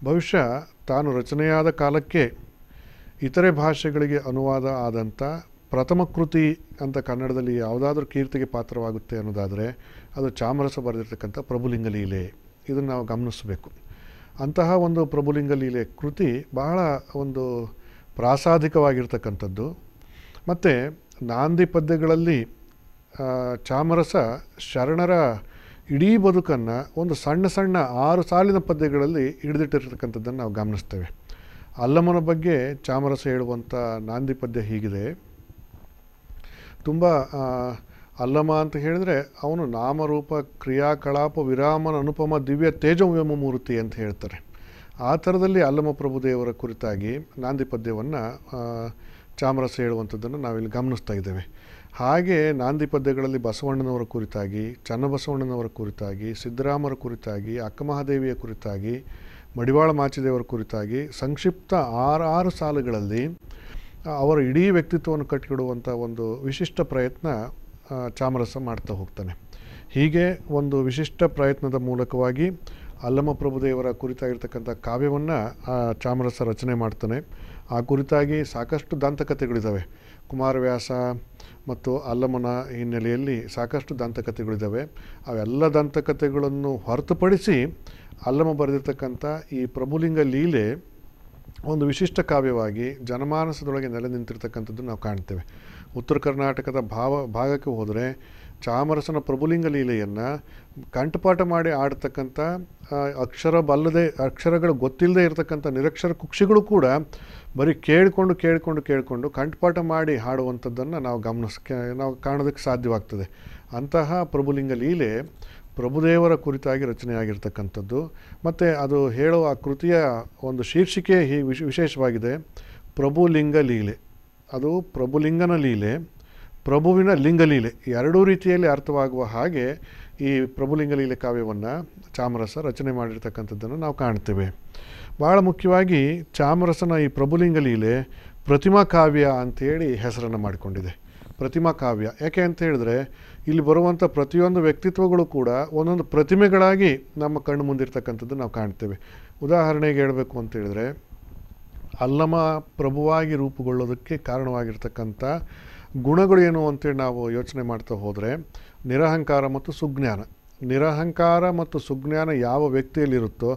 S6: ಬಹುಶಃ ತಾನು ರಚನೆಯಾದ ಕಾಲಕ್ಕೆ ಇತರೆ ಭಾಷೆಗಳಿಗೆ ಅನುವಾದ ಆದಂಥ ಪ್ರಥಮ ಕೃತಿ ಅಂತ ಕನ್ನಡದಲ್ಲಿ ಯಾವುದಾದ್ರೂ ಕೀರ್ತಿಗೆ ಪಾತ್ರವಾಗುತ್ತೆ ಅನ್ನೋದಾದರೆ ಅದು ಚಾಮರಸ ಬರೆದಿರ್ತಕ್ಕಂಥ ಪ್ರಭುಲಿಂಗಲೀಲೆ ಇದನ್ನು ನಾವು ಗಮನಿಸಬೇಕು ಅಂತಹ ಒಂದು ಪ್ರಭುಲಿಂಗಲೀಲೆ ಕೃತಿ ಬಹಳ ಒಂದು ಪ್ರಾಸಾದಿಕವಾಗಿರ್ತಕ್ಕಂಥದ್ದು ಮತ್ತು ನಾಂದಿ ಪದ್ಯಗಳಲ್ಲಿ ಚಾಮರಸ ಶರಣರ ಇಡೀ ಬದುಕನ್ನು ಒಂದು ಸಣ್ಣ ಸಣ್ಣ ಆರು ಸಾಲಿನ ಪದ್ಯಗಳಲ್ಲಿ ಹಿಡಿದಿಟ್ಟಿರ್ತಕ್ಕಂಥದ್ದನ್ನು ನಾವು ಗಮನಿಸ್ತೇವೆ ಅಲ್ಲಮನ ಬಗ್ಗೆ ಚಾಮರಸ ಹೇಳುವಂಥ ನಾಂದಿ ಪದ್ಯ ಹೀಗಿದೆ ತುಂಬ ಅಲ್ಲಮ ಅಂತ ಹೇಳಿದರೆ ಅವನು ನಾಮರೂಪ ಕ್ರಿಯಾಕಲಾಪ ವಿರಾಮನ ಅನುಪಮ ದಿವ್ಯ ತೇಜವ್ಯಮೂರ್ತಿ ಮೂರ್ತಿ ಅಂತ ಹೇಳ್ತಾರೆ ಆ ಥರದಲ್ಲಿ ಅಲ್ಲಮ ಪ್ರಭುದೇವರ ಕುರಿತಾಗಿ ನಾಂದಿ ಪದ್ಯವನ್ನು ಚಾಮರಸ ಹೇಳುವಂಥದ್ದನ್ನು ನಾವಿಲ್ಲಿ ಗಮನಿಸ್ತಾ ಇದ್ದೇವೆ ಹಾಗೆ ನಾಂದಿ ಪದ್ಯಗಳಲ್ಲಿ ಬಸವಣ್ಣನವರ ಕುರಿತಾಗಿ ಚನ್ನಬಸವಣ್ಣನವರ ಕುರಿತಾಗಿ ಸಿದ್ದರಾಮರ ಕುರಿತಾಗಿ ಅಕ್ಕಮಹಾದೇವಿಯ ಕುರಿತಾಗಿ ಮಡಿವಾಳ ಮಾಚಿದೇವರ ಕುರಿತಾಗಿ ಸಂಕ್ಷಿಪ್ತ ಆರಾರು ಸಾಲುಗಳಲ್ಲಿ ಅವರ ಇಡೀ ವ್ಯಕ್ತಿತ್ವವನ್ನು ಕಟ್ಟಿಕೊಡುವಂಥ ಒಂದು ವಿಶಿಷ್ಟ ಪ್ರಯತ್ನ ಚಾಮರಸ ಮಾಡ್ತಾ ಹೋಗ್ತಾನೆ ಹೀಗೆ ಒಂದು ವಿಶಿಷ್ಟ ಪ್ರಯತ್ನದ ಮೂಲಕವಾಗಿ ಪ್ರಭುದೇವರ ಕುರಿತಾಗಿರ್ತಕ್ಕಂಥ ಕಾವ್ಯವನ್ನು ಚಾಮರಸ ರಚನೆ ಮಾಡ್ತಾನೆ ಆ ಕುರಿತಾಗಿ ಸಾಕಷ್ಟು ದಂತಕಥೆಗಳಿದ್ದಾವೆ ಕುಮಾರವ್ಯಾಸ ಮತ್ತು ಅಲ್ಲಮನ ಹಿನ್ನೆಲೆಯಲ್ಲಿ ಸಾಕಷ್ಟು ದಂತಕಥೆಗಳಿದ್ದಾವೆ ಅವೆಲ್ಲ ದಂತಕಥೆಗಳನ್ನು ಹೊರತುಪಡಿಸಿ ಅಲ್ಲಮ ಬರೆದಿರ್ತಕ್ಕಂಥ ಈ ಪ್ರಭುಲಿಂಗ ಲೀಲೆ ಒಂದು ವಿಶಿಷ್ಟ ಕಾವ್ಯವಾಗಿ ಜನಮಾನಸದೊಳಗೆ ನೆಲೆ ನಿಂತಿರ್ತಕ್ಕಂಥದ್ದು ನಾವು ಕಾಣ್ತೇವೆ ಉತ್ತರ ಕರ್ನಾಟಕದ ಭಾವ ಭಾಗಕ್ಕೆ ಹೋದರೆ ಚಾಮರಸನ ಪ್ರಭುಲಿಂಗ ಲೀಲೆಯನ್ನು ಕಂಠಪಾಠ ಮಾಡಿ ಆಡ್ತಕ್ಕಂಥ ಅಕ್ಷರ ಬಲ್ಲದೆ ಅಕ್ಷರಗಳು ಗೊತ್ತಿಲ್ಲದೆ ಇರತಕ್ಕಂಥ ನಿರಕ್ಷರ ಕುಕ್ಷಿಗಳು ಕೂಡ ಬರೀ ಕೇಳಿಕೊಂಡು ಕೇಳಿಕೊಂಡು ಕೇಳಿಕೊಂಡು ಕಂಠಪಾಠ ಮಾಡಿ ಹಾಡುವಂಥದ್ದನ್ನು ನಾವು ಗಮನಿಸ್ಕೆ ನಾವು ಕಾಣೋದಕ್ಕೆ ಸಾಧ್ಯವಾಗ್ತದೆ ಅಂತಹ ಪ್ರಭುಲಿಂಗ ಲೀಲೆ ಪ್ರಭುದೇವರ ಕುರಿತಾಗಿ ರಚನೆಯಾಗಿರ್ತಕ್ಕಂಥದ್ದು ಮತ್ತು ಅದು ಹೇಳುವ ಆ ಕೃತಿಯ ಒಂದು ಶೀರ್ಷಿಕೆ ವಿಶ್ ವಿಶೇಷವಾಗಿದೆ ಪ್ರಭುಲಿಂಗ ಲೀಲೆ ಅದು ಪ್ರಭುಲಿಂಗನ ಲೀಲೆ ಪ್ರಭುವಿನ ಲಿಂಗಲೀಲೆ ಎರಡೂ ರೀತಿಯಲ್ಲಿ ಅರ್ಥವಾಗುವ ಹಾಗೆ ಈ ಪ್ರಭುಲಿಂಗಲೀಲೆ ಕಾವ್ಯವನ್ನು ಚಾಮರಸ ರಚನೆ ಮಾಡಿರ್ತಕ್ಕಂಥದ್ದನ್ನು ನಾವು ಕಾಣ್ತೇವೆ ಭಾಳ ಮುಖ್ಯವಾಗಿ ಚಾಮರಸನ ಈ ಪ್ರಭುಲಿಂಗಲೀಲೆ ಪ್ರತಿಮಾ ಕಾವ್ಯ ಅಂತೇಳಿ ಹೆಸರನ್ನು ಮಾಡಿಕೊಂಡಿದೆ ಪ್ರತಿಮಾ ಕಾವ್ಯ ಯಾಕೆ ಅಂತ ಹೇಳಿದ್ರೆ ಇಲ್ಲಿ ಬರುವಂಥ ಪ್ರತಿಯೊಂದು ವ್ಯಕ್ತಿತ್ವಗಳು ಕೂಡ ಒಂದೊಂದು ಪ್ರತಿಮೆಗಳಾಗಿ ನಮ್ಮ ಕಣ್ಣು ಮುಂದಿರ್ತಕ್ಕಂಥದ್ದು ನಾವು ಕಾಣ್ತೇವೆ ಉದಾಹರಣೆಗೆ ಹೇಳಬೇಕು ಅಂತ ಹೇಳಿದ್ರೆ ಅಲ್ಲಮ ಪ್ರಭುವಾಗಿ ರೂಪುಗೊಳ್ಳೋದಕ್ಕೆ ಕಾರಣವಾಗಿರ್ತಕ್ಕಂಥ ಗುಣಗಳು ಏನು ಅಂತೇಳಿ ನಾವು ಯೋಚನೆ ಮಾಡ್ತಾ ಹೋದರೆ ನಿರಹಂಕಾರ ಮತ್ತು ಸುಜ್ಞಾನ ನಿರಹಂಕಾರ ಮತ್ತು ಸುಜ್ಞಾನ ಯಾವ ವ್ಯಕ್ತಿಯಲ್ಲಿರುತ್ತೋ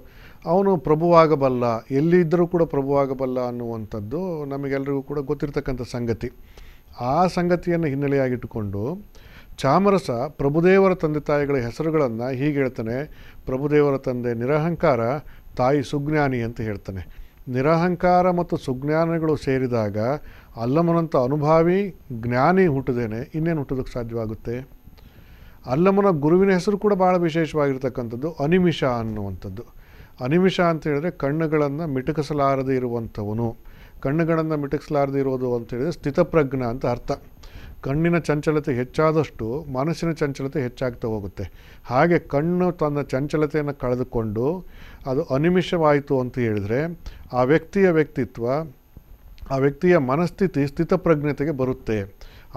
S6: ಅವನು ಪ್ರಭುವಾಗಬಲ್ಲ ಎಲ್ಲಿದ್ದರೂ ಕೂಡ ಪ್ರಭುವಾಗಬಲ್ಲ ಅನ್ನುವಂಥದ್ದು ನಮಗೆಲ್ಲರಿಗೂ ಕೂಡ ಗೊತ್ತಿರತಕ್ಕಂಥ ಸಂಗತಿ ಆ ಸಂಗತಿಯನ್ನು ಹಿನ್ನೆಲೆಯಾಗಿಟ್ಟುಕೊಂಡು ಚಾಮರಸ ಪ್ರಭುದೇವರ ತಂದೆ ತಾಯಿಗಳ ಹೆಸರುಗಳನ್ನು ಹೀಗೆ ಹೇಳ್ತಾನೆ ಪ್ರಭುದೇವರ ತಂದೆ ನಿರಹಂಕಾರ ತಾಯಿ ಸುಜ್ಞಾನಿ ಅಂತ ಹೇಳ್ತಾನೆ ನಿರಹಂಕಾರ ಮತ್ತು ಸುಜ್ಞಾನಗಳು ಸೇರಿದಾಗ ಅಲ್ಲಮನಂಥ ಅನುಭಾವಿ ಜ್ಞಾನಿ ಹುಟ್ಟದೇನೆ ಇನ್ನೇನು ಹುಟ್ಟೋದಕ್ಕೆ ಸಾಧ್ಯವಾಗುತ್ತೆ ಅಲ್ಲಮನ ಗುರುವಿನ ಹೆಸರು ಕೂಡ ಭಾಳ ವಿಶೇಷವಾಗಿರ್ತಕ್ಕಂಥದ್ದು ಅನಿಮಿಷ ಅನ್ನುವಂಥದ್ದು ಅನಿಮಿಷ ಅಂತ ಹೇಳಿದ್ರೆ ಕಣ್ಣುಗಳನ್ನು ಮಿಟಕಿಸಲಾರದೆ ಇರುವಂಥವನು ಕಣ್ಣುಗಳನ್ನು ಮಿಟಕಿಸಲಾರದೆ ಇರೋದು ಅಂತ ಹೇಳಿದ್ರೆ ಸ್ಥಿತಪ್ರಜ್ಞ ಅಂತ ಅರ್ಥ ಕಣ್ಣಿನ ಚಂಚಲತೆ ಹೆಚ್ಚಾದಷ್ಟು ಮನಸ್ಸಿನ ಚಂಚಲತೆ ಹೆಚ್ಚಾಗ್ತಾ ಹೋಗುತ್ತೆ ಹಾಗೆ ಕಣ್ಣು ತನ್ನ ಚಂಚಲತೆಯನ್ನು ಕಳೆದುಕೊಂಡು ಅದು ಅನಿಮಿಷವಾಯಿತು ಅಂತ ಹೇಳಿದರೆ ಆ ವ್ಯಕ್ತಿಯ ವ್ಯಕ್ತಿತ್ವ ಆ ವ್ಯಕ್ತಿಯ ಮನಸ್ಥಿತಿ ಸ್ಥಿತಪ್ರಜ್ಞತೆಗೆ ಬರುತ್ತೆ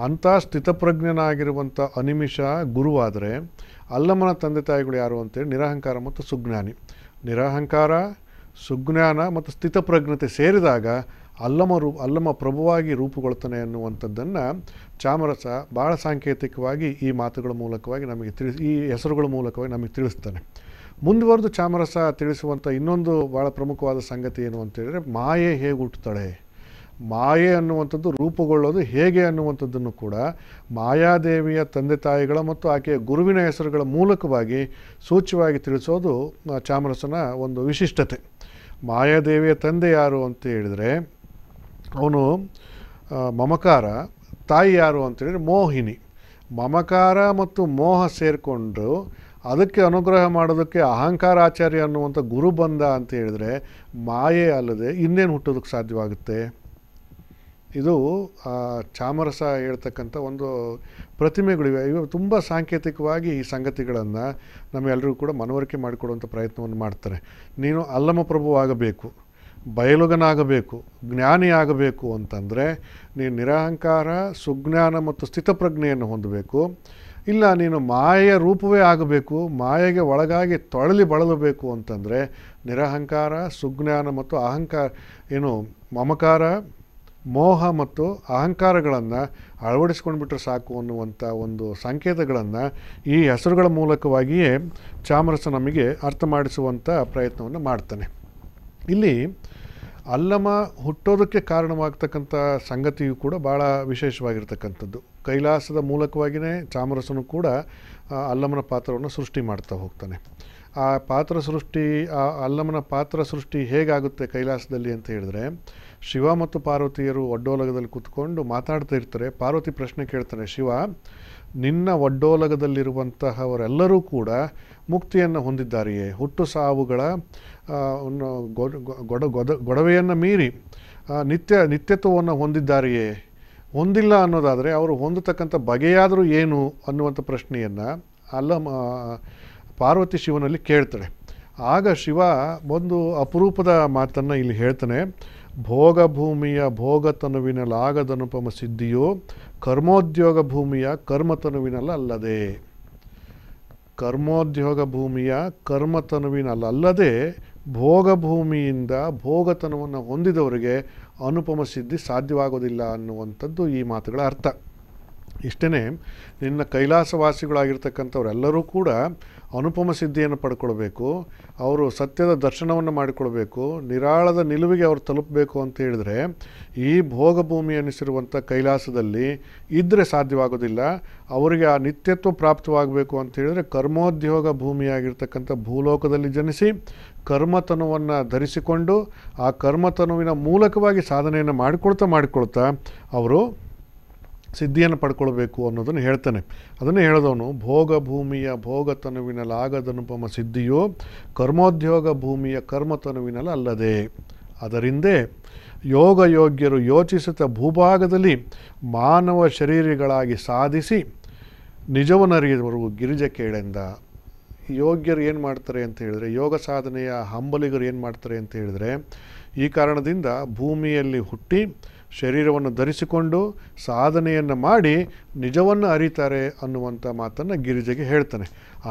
S6: ಅಂಥ ಸ್ಥಿತಪ್ರಜ್ಞನಾಗಿರುವಂಥ ಅನಿಮಿಷ ಗುರುವಾದರೆ ಅಲ್ಲಮನ ತಂದೆ ತಾಯಿಗಳು ಯಾರು ಅಂತೇಳಿ ನಿರಹಂಕಾರ ಮತ್ತು ಸುಜ್ಞಾನಿ ನಿರಹಂಕಾರ ಸುಜ್ಞಾನ ಮತ್ತು ಸ್ಥಿತಪ್ರಜ್ಞತೆ ಸೇರಿದಾಗ ಅಲ್ಲಮ ರೂ ಅಲ್ಲಮ ಪ್ರಭುವಾಗಿ ರೂಪುಗೊಳ್ತಾನೆ ಅನ್ನುವಂಥದ್ದನ್ನು ಚಾಮರಸ ಭಾಳ ಸಾಂಕೇತಿಕವಾಗಿ ಈ ಮಾತುಗಳ ಮೂಲಕವಾಗಿ ನಮಗೆ ತಿಳಿಸಿ ಈ ಹೆಸರುಗಳ ಮೂಲಕವಾಗಿ ನಮಗೆ ತಿಳಿಸ್ತಾನೆ ಮುಂದುವರೆದು ಚಾಮರಸ ತಿಳಿಸುವಂಥ ಇನ್ನೊಂದು ಭಾಳ ಪ್ರಮುಖವಾದ ಸಂಗತಿ ಏನು ಅಂತೇಳಿದರೆ ಮಾಯೆ ಹೇಗೆ ಹುಟ್ಟುತ್ತಾಳೆ ಮಾಯೆ ಅನ್ನುವಂಥದ್ದು ರೂಪುಗೊಳ್ಳೋದು ಹೇಗೆ ಅನ್ನುವಂಥದ್ದನ್ನು ಕೂಡ ಮಾಯಾದೇವಿಯ ತಂದೆ ತಾಯಿಗಳ ಮತ್ತು ಆಕೆಯ ಗುರುವಿನ ಹೆಸರುಗಳ ಮೂಲಕವಾಗಿ ಸೂಚ್ಯವಾಗಿ ತಿಳಿಸೋದು ಚಾಮರಸನ ಒಂದು ವಿಶಿಷ್ಟತೆ ಮಾಯಾದೇವಿಯ ತಂದೆ ಯಾರು ಅಂತ ಹೇಳಿದರೆ ಅವನು ಮಮಕಾರ ತಾಯಿ ಯಾರು ಅಂತೇಳಿದರೆ ಮೋಹಿನಿ ಮಮಕಾರ ಮತ್ತು ಮೋಹ ಸೇರಿಕೊಂಡು ಅದಕ್ಕೆ ಅನುಗ್ರಹ ಮಾಡೋದಕ್ಕೆ ಅಹಂಕಾರ ಆಚಾರ್ಯ ಅನ್ನುವಂಥ ಗುರು ಬಂದ ಅಂತ ಹೇಳಿದರೆ ಮಾಯೆ ಅಲ್ಲದೆ ಇನ್ನೇನು ಹುಟ್ಟೋದಕ್ಕೆ ಸಾಧ್ಯವಾಗುತ್ತೆ ಇದು ಚಾಮರಸ ಹೇಳ್ತಕ್ಕಂಥ ಒಂದು ಪ್ರತಿಮೆಗಳಿವೆ ಇವು ತುಂಬ ಸಾಂಕೇತಿಕವಾಗಿ ಈ ಸಂಗತಿಗಳನ್ನು ನಮಗೆಲ್ಲರಿಗೂ ಕೂಡ ಮನವರಿಕೆ ಮಾಡಿಕೊಡುವಂಥ ಪ್ರಯತ್ನವನ್ನು ಮಾಡ್ತಾರೆ ನೀನು ಅಲ್ಲಮಪ್ರಭು ಆಗಬೇಕು ಬಯಲುಗನಾಗಬೇಕು ಜ್ಞಾನಿಯಾಗಬೇಕು ಅಂತಂದರೆ ನೀನು ನಿರಹಂಕಾರ ಸುಜ್ಞಾನ ಮತ್ತು ಸ್ಥಿತಪ್ರಜ್ಞೆಯನ್ನು ಹೊಂದಬೇಕು ಇಲ್ಲ ನೀನು ಮಾಯೆಯ ರೂಪವೇ ಆಗಬೇಕು ಮಾಯೆಗೆ ಒಳಗಾಗಿ ತೊಳಲಿ ಬಳಲಬೇಕು ಅಂತಂದರೆ ನಿರಹಂಕಾರ ಸುಜ್ಞಾನ ಮತ್ತು ಅಹಂಕಾರ ಏನು ಮಮಕಾರ ಮೋಹ ಮತ್ತು ಅಹಂಕಾರಗಳನ್ನು ಅಳವಡಿಸ್ಕೊಂಡ್ಬಿಟ್ರೆ ಸಾಕು ಅನ್ನುವಂಥ ಒಂದು ಸಂಕೇತಗಳನ್ನು ಈ ಹೆಸರುಗಳ ಮೂಲಕವಾಗಿಯೇ ಚಾಮರಸ ನಮಗೆ ಅರ್ಥ ಮಾಡಿಸುವಂಥ ಪ್ರಯತ್ನವನ್ನು ಮಾಡ್ತಾನೆ ಇಲ್ಲಿ ಅಲ್ಲಮ ಹುಟ್ಟೋದಕ್ಕೆ ಕಾರಣವಾಗ್ತಕ್ಕಂಥ ಸಂಗತಿಯು ಕೂಡ ಭಾಳ ವಿಶೇಷವಾಗಿರ್ತಕ್ಕಂಥದ್ದು ಕೈಲಾಸದ ಮೂಲಕವಾಗಿಯೇ ಚಾಮರಸನು ಕೂಡ ಅಲ್ಲಮನ ಪಾತ್ರವನ್ನು ಸೃಷ್ಟಿ ಮಾಡ್ತಾ ಹೋಗ್ತಾನೆ ಆ ಪಾತ್ರ ಸೃಷ್ಟಿ ಆ ಅಲ್ಲಮನ ಪಾತ್ರ ಸೃಷ್ಟಿ ಹೇಗಾಗುತ್ತೆ ಕೈಲಾಸದಲ್ಲಿ ಅಂತ ಹೇಳಿದ್ರೆ ಶಿವ ಮತ್ತು ಪಾರ್ವತಿಯರು ಒಡ್ಡೋಲಗದಲ್ಲಿ ಕೂತ್ಕೊಂಡು ಮಾತಾಡ್ತಾ ಇರ್ತಾರೆ ಪಾರ್ವತಿ ಪ್ರಶ್ನೆ ಕೇಳ್ತಾನೆ ಶಿವ ನಿನ್ನ ಒಡ್ಡೋಲಗದಲ್ಲಿರುವಂತಹವರೆಲ್ಲರೂ ಕೂಡ ಮುಕ್ತಿಯನ್ನು ಹೊಂದಿದ್ದಾರೆಯೇ ಹುಟ್ಟು ಸಾವುಗಳ ಗೊಡ ಗೊದ ಗೊಡವೆಯನ್ನು ಮೀರಿ ನಿತ್ಯ ನಿತ್ಯತ್ವವನ್ನು ಹೊಂದಿದ್ದಾರೆಯೇ ಹೊಂದಿಲ್ಲ ಅನ್ನೋದಾದರೆ ಅವರು ಹೊಂದತಕ್ಕಂಥ ಬಗೆಯಾದರೂ ಏನು ಅನ್ನುವಂಥ ಪ್ರಶ್ನೆಯನ್ನು ಅಲ್ಲ ಪಾರ್ವತಿ ಶಿವನಲ್ಲಿ ಕೇಳ್ತಾಳೆ ಆಗ ಶಿವ ಒಂದು ಅಪರೂಪದ ಮಾತನ್ನು ಇಲ್ಲಿ ಹೇಳ್ತಾನೆ ಭೋಗಭೂಮಿಯ ಲಾಗದನುಪಮ ಸಿದ್ಧಿಯು ಕರ್ಮೋದ್ಯೋಗ ಭೂಮಿಯ ಅಲ್ಲದೆ ಕರ್ಮೋದ್ಯೋಗ ಭೂಮಿಯ ಕರ್ಮತನುವಿನಲ್ಲಲ್ಲದೆ ಭೋಗಭೂಮಿಯಿಂದ ಭೋಗತನವನ್ನು ಹೊಂದಿದವರಿಗೆ ಅನುಪಮ ಸಿದ್ಧಿ ಸಾಧ್ಯವಾಗೋದಿಲ್ಲ ಅನ್ನುವಂಥದ್ದು ಈ ಮಾತುಗಳ ಅರ್ಥ ಇಷ್ಟೇ ನಿನ್ನ ಕೈಲಾಸವಾಸಿಗಳಾಗಿರ್ತಕ್ಕಂಥವರೆಲ್ಲರೂ ಕೂಡ ಅನುಪಮ ಸಿದ್ಧಿಯನ್ನು ಪಡ್ಕೊಳ್ಬೇಕು ಅವರು ಸತ್ಯದ ದರ್ಶನವನ್ನು ಮಾಡಿಕೊಳ್ಬೇಕು ನಿರಾಳದ ನಿಲುವಿಗೆ ಅವರು ತಲುಪಬೇಕು ಅಂತ ಹೇಳಿದರೆ ಈ ಭೋಗಭೂಮಿ ಅನ್ನಿಸಿರುವಂಥ ಕೈಲಾಸದಲ್ಲಿ ಇದ್ದರೆ ಸಾಧ್ಯವಾಗೋದಿಲ್ಲ ಅವರಿಗೆ ಆ ನಿತ್ಯತ್ವ ಪ್ರಾಪ್ತವಾಗಬೇಕು ಅಂತ ಹೇಳಿದರೆ ಕರ್ಮೋದ್ಯೋಗ ಭೂಮಿಯಾಗಿರ್ತಕ್ಕಂಥ ಭೂಲೋಕದಲ್ಲಿ ಜನಿಸಿ ಕರ್ಮತನುವನ್ನು ಧರಿಸಿಕೊಂಡು ಆ ಕರ್ಮತನುವಿನ ಮೂಲಕವಾಗಿ ಸಾಧನೆಯನ್ನು ಮಾಡಿಕೊಳ್ತಾ ಮಾಡಿಕೊಳ್ತಾ ಅವರು ಸಿದ್ಧಿಯನ್ನು ಪಡ್ಕೊಳ್ಬೇಕು ಅನ್ನೋದನ್ನು ಹೇಳ್ತಾನೆ ಅದನ್ನು ಹೇಳಿದವನು ಭೋಗ ಭೂಮಿಯ ಭೋಗತನುವಿನಲ್ಲಿ ಆಗದನುಪಮ ಸಿದ್ಧಿಯು ಕರ್ಮೋದ್ಯೋಗ ಭೂಮಿಯ ಕರ್ಮತನುವಿನಲ್ಲ ಅಲ್ಲದೆ ಅದರಿಂದೇ ಯೋಗ್ಯರು ಯೋಚಿಸುತ್ತ ಭೂಭಾಗದಲ್ಲಿ ಮಾನವ ಶರೀರಿಗಳಾಗಿ ಸಾಧಿಸಿ ನಿಜವನರಿಯವರು ಗಿರಿಜ ಕೇಳೆಂದ ಯೋಗ್ಯರು ಏನು ಮಾಡ್ತಾರೆ ಅಂತ ಹೇಳಿದರೆ ಯೋಗ ಸಾಧನೆಯ ಹಂಬಲಿಗರು ಏನು ಮಾಡ್ತಾರೆ ಅಂತ ಹೇಳಿದರೆ ಈ ಕಾರಣದಿಂದ ಭೂಮಿಯಲ್ಲಿ ಹುಟ್ಟಿ ಶರೀರವನ್ನು ಧರಿಸಿಕೊಂಡು ಸಾಧನೆಯನ್ನು ಮಾಡಿ ನಿಜವನ್ನು ಅರಿತಾರೆ ಅನ್ನುವಂಥ ಮಾತನ್ನು ಗಿರಿಜೆಗೆ ಹೇಳ್ತಾನೆ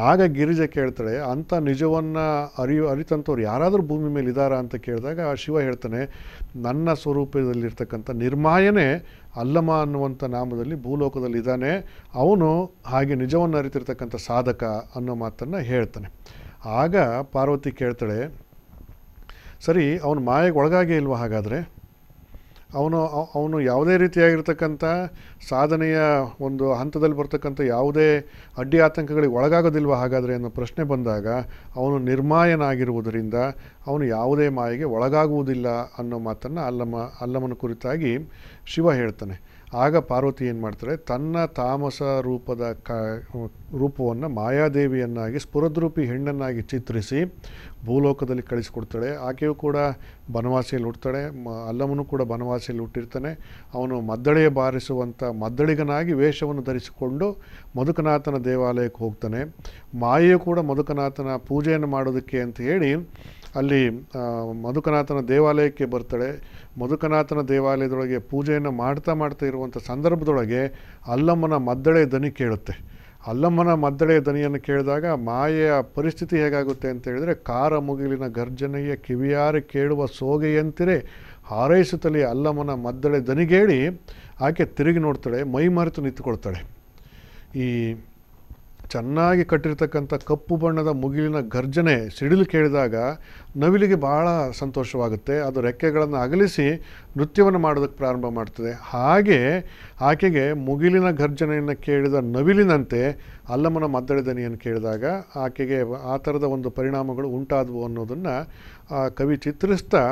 S6: ಆಗ ಗಿರಿಜ ಕೇಳ್ತಾಳೆ ಅಂಥ ನಿಜವನ್ನು ಅರಿ ಅರಿತಂಥವ್ರು ಯಾರಾದರೂ ಭೂಮಿ ಮೇಲೆ ಇದ್ದಾರಾ ಅಂತ ಕೇಳಿದಾಗ ಶಿವ ಹೇಳ್ತಾನೆ ನನ್ನ ಸ್ವರೂಪದಲ್ಲಿರ್ತಕ್ಕಂಥ ನಿರ್ಮಾಯನೇ ಅಲ್ಲಮ್ಮ ಅನ್ನುವಂಥ ನಾಮದಲ್ಲಿ ಭೂಲೋಕದಲ್ಲಿ ಇದ್ದಾನೆ ಅವನು ಹಾಗೆ ನಿಜವನ್ನು ಅರಿತಿರ್ತಕ್ಕಂಥ ಸಾಧಕ ಅನ್ನೋ ಮಾತನ್ನು ಹೇಳ್ತಾನೆ ಆಗ ಪಾರ್ವತಿ ಕೇಳ್ತಾಳೆ ಸರಿ ಅವನು ಮಾಯೆಗೆ ಒಳಗಾಗೇ ಇಲ್ವ ಹಾಗಾದರೆ ಅವನು ಅವನು ಯಾವುದೇ ರೀತಿಯಾಗಿರ್ತಕ್ಕಂಥ ಸಾಧನೆಯ ಒಂದು ಹಂತದಲ್ಲಿ ಬರ್ತಕ್ಕಂಥ ಯಾವುದೇ ಅಡ್ಡಿ ಆತಂಕಗಳಿಗೆ ಒಳಗಾಗೋದಿಲ್ವ ಹಾಗಾದರೆ ಅನ್ನೋ ಪ್ರಶ್ನೆ ಬಂದಾಗ ಅವನು ನಿರ್ಮಾಯನಾಗಿರುವುದರಿಂದ ಅವನು ಯಾವುದೇ ಮಾಯೆಗೆ ಒಳಗಾಗುವುದಿಲ್ಲ ಅನ್ನೋ ಮಾತನ್ನು ಅಲ್ಲಮ್ಮ ಅಲ್ಲಮನ ಕುರಿತಾಗಿ ಶಿವ ಹೇಳ್ತಾನೆ ಆಗ ಪಾರ್ವತಿ ಏನು ಮಾಡ್ತಾರೆ ತನ್ನ ತಾಮಸ ರೂಪದ ಕ ರೂಪವನ್ನು ಮಾಯಾದೇವಿಯನ್ನಾಗಿ ಸ್ಫುರದ್ರೂಪಿ ಹೆಣ್ಣನ್ನಾಗಿ ಚಿತ್ರಿಸಿ ಭೂಲೋಕದಲ್ಲಿ ಕಳಿಸಿಕೊಡ್ತಾಳೆ ಆಕೆಯೂ ಕೂಡ ಬನವಾಸಿಯಲ್ಲಿ ಹುಡ್ತಾಳೆ ಮ ಅಲ್ಲಮನು ಕೂಡ ಬನವಾಸಿಯಲ್ಲಿ ಹುಟ್ಟಿರ್ತಾನೆ ಅವನು ಮದ್ದಳೆಯ ಬಾರಿಸುವಂಥ ಮದ್ದಳಿಗನಾಗಿ ವೇಷವನ್ನು ಧರಿಸಿಕೊಂಡು ಮಧುಕನಾಥನ ದೇವಾಲಯಕ್ಕೆ ಹೋಗ್ತಾನೆ ಮಾಯೆಯು ಕೂಡ ಮಧುಕನಾಥನ ಪೂಜೆಯನ್ನು ಮಾಡೋದಕ್ಕೆ ಅಂತ ಹೇಳಿ ಅಲ್ಲಿ ಮಧುಕನಾಥನ ದೇವಾಲಯಕ್ಕೆ ಬರ್ತಾಳೆ ಮಧುಕನಾಥನ ದೇವಾಲಯದೊಳಗೆ ಪೂಜೆಯನ್ನು ಮಾಡ್ತಾ ಮಾಡ್ತಾ ಇರುವಂಥ ಸಂದರ್ಭದೊಳಗೆ ಅಲ್ಲಮ್ಮನ ಮದ್ದಳೆ ದನಿ ಕೇಳುತ್ತೆ ಅಲ್ಲಮ್ಮನ ಮದ್ದಳೆ ದನಿಯನ್ನು ಕೇಳಿದಾಗ ಮಾಯೆಯ ಪರಿಸ್ಥಿತಿ ಹೇಗಾಗುತ್ತೆ ಅಂತ ಹೇಳಿದರೆ ಕಾರ ಮುಗಿಲಿನ ಗರ್ಜನೆಯ ಕಿವಿಯಾರೆ ಕೇಳುವ ಸೋಗೆಯಂತಿರೇ ಹಾರೈಸುತ್ತಲೇ ಅಲ್ಲಮ್ಮನ ಮದ್ದಳೆ ದನಿಗೇಳಿ ಆಕೆ ತಿರುಗಿ ನೋಡ್ತಾಳೆ ಮೈ ಮರೆತು ನಿಂತುಕೊಳ್ತಾಳೆ ಈ ಚೆನ್ನಾಗಿ ಕಟ್ಟಿರ್ತಕ್ಕಂಥ ಕಪ್ಪು ಬಣ್ಣದ ಮುಗಿಲಿನ ಗರ್ಜನೆ ಸಿಡಿಲು ಕೇಳಿದಾಗ ನವಿಲಿಗೆ ಬಹಳ ಸಂತೋಷವಾಗುತ್ತೆ ಅದು ರೆಕ್ಕೆಗಳನ್ನು ಅಗಲಿಸಿ ನೃತ್ಯವನ್ನು ಮಾಡೋದಕ್ಕೆ ಪ್ರಾರಂಭ ಮಾಡ್ತದೆ ಹಾಗೆ ಆಕೆಗೆ ಮುಗಿಲಿನ ಗರ್ಜನೆಯನ್ನು ಕೇಳಿದ ನವಿಲಿನಂತೆ ಅಲ್ಲಮ್ಮನ ಮದ್ದಳೆದನಿಯನ್ನು ಕೇಳಿದಾಗ ಆಕೆಗೆ ಆ ಥರದ ಒಂದು ಪರಿಣಾಮಗಳು ಉಂಟಾದವು ಅನ್ನೋದನ್ನು ಕವಿ ಚಿತ್ರಿಸ್ತಾ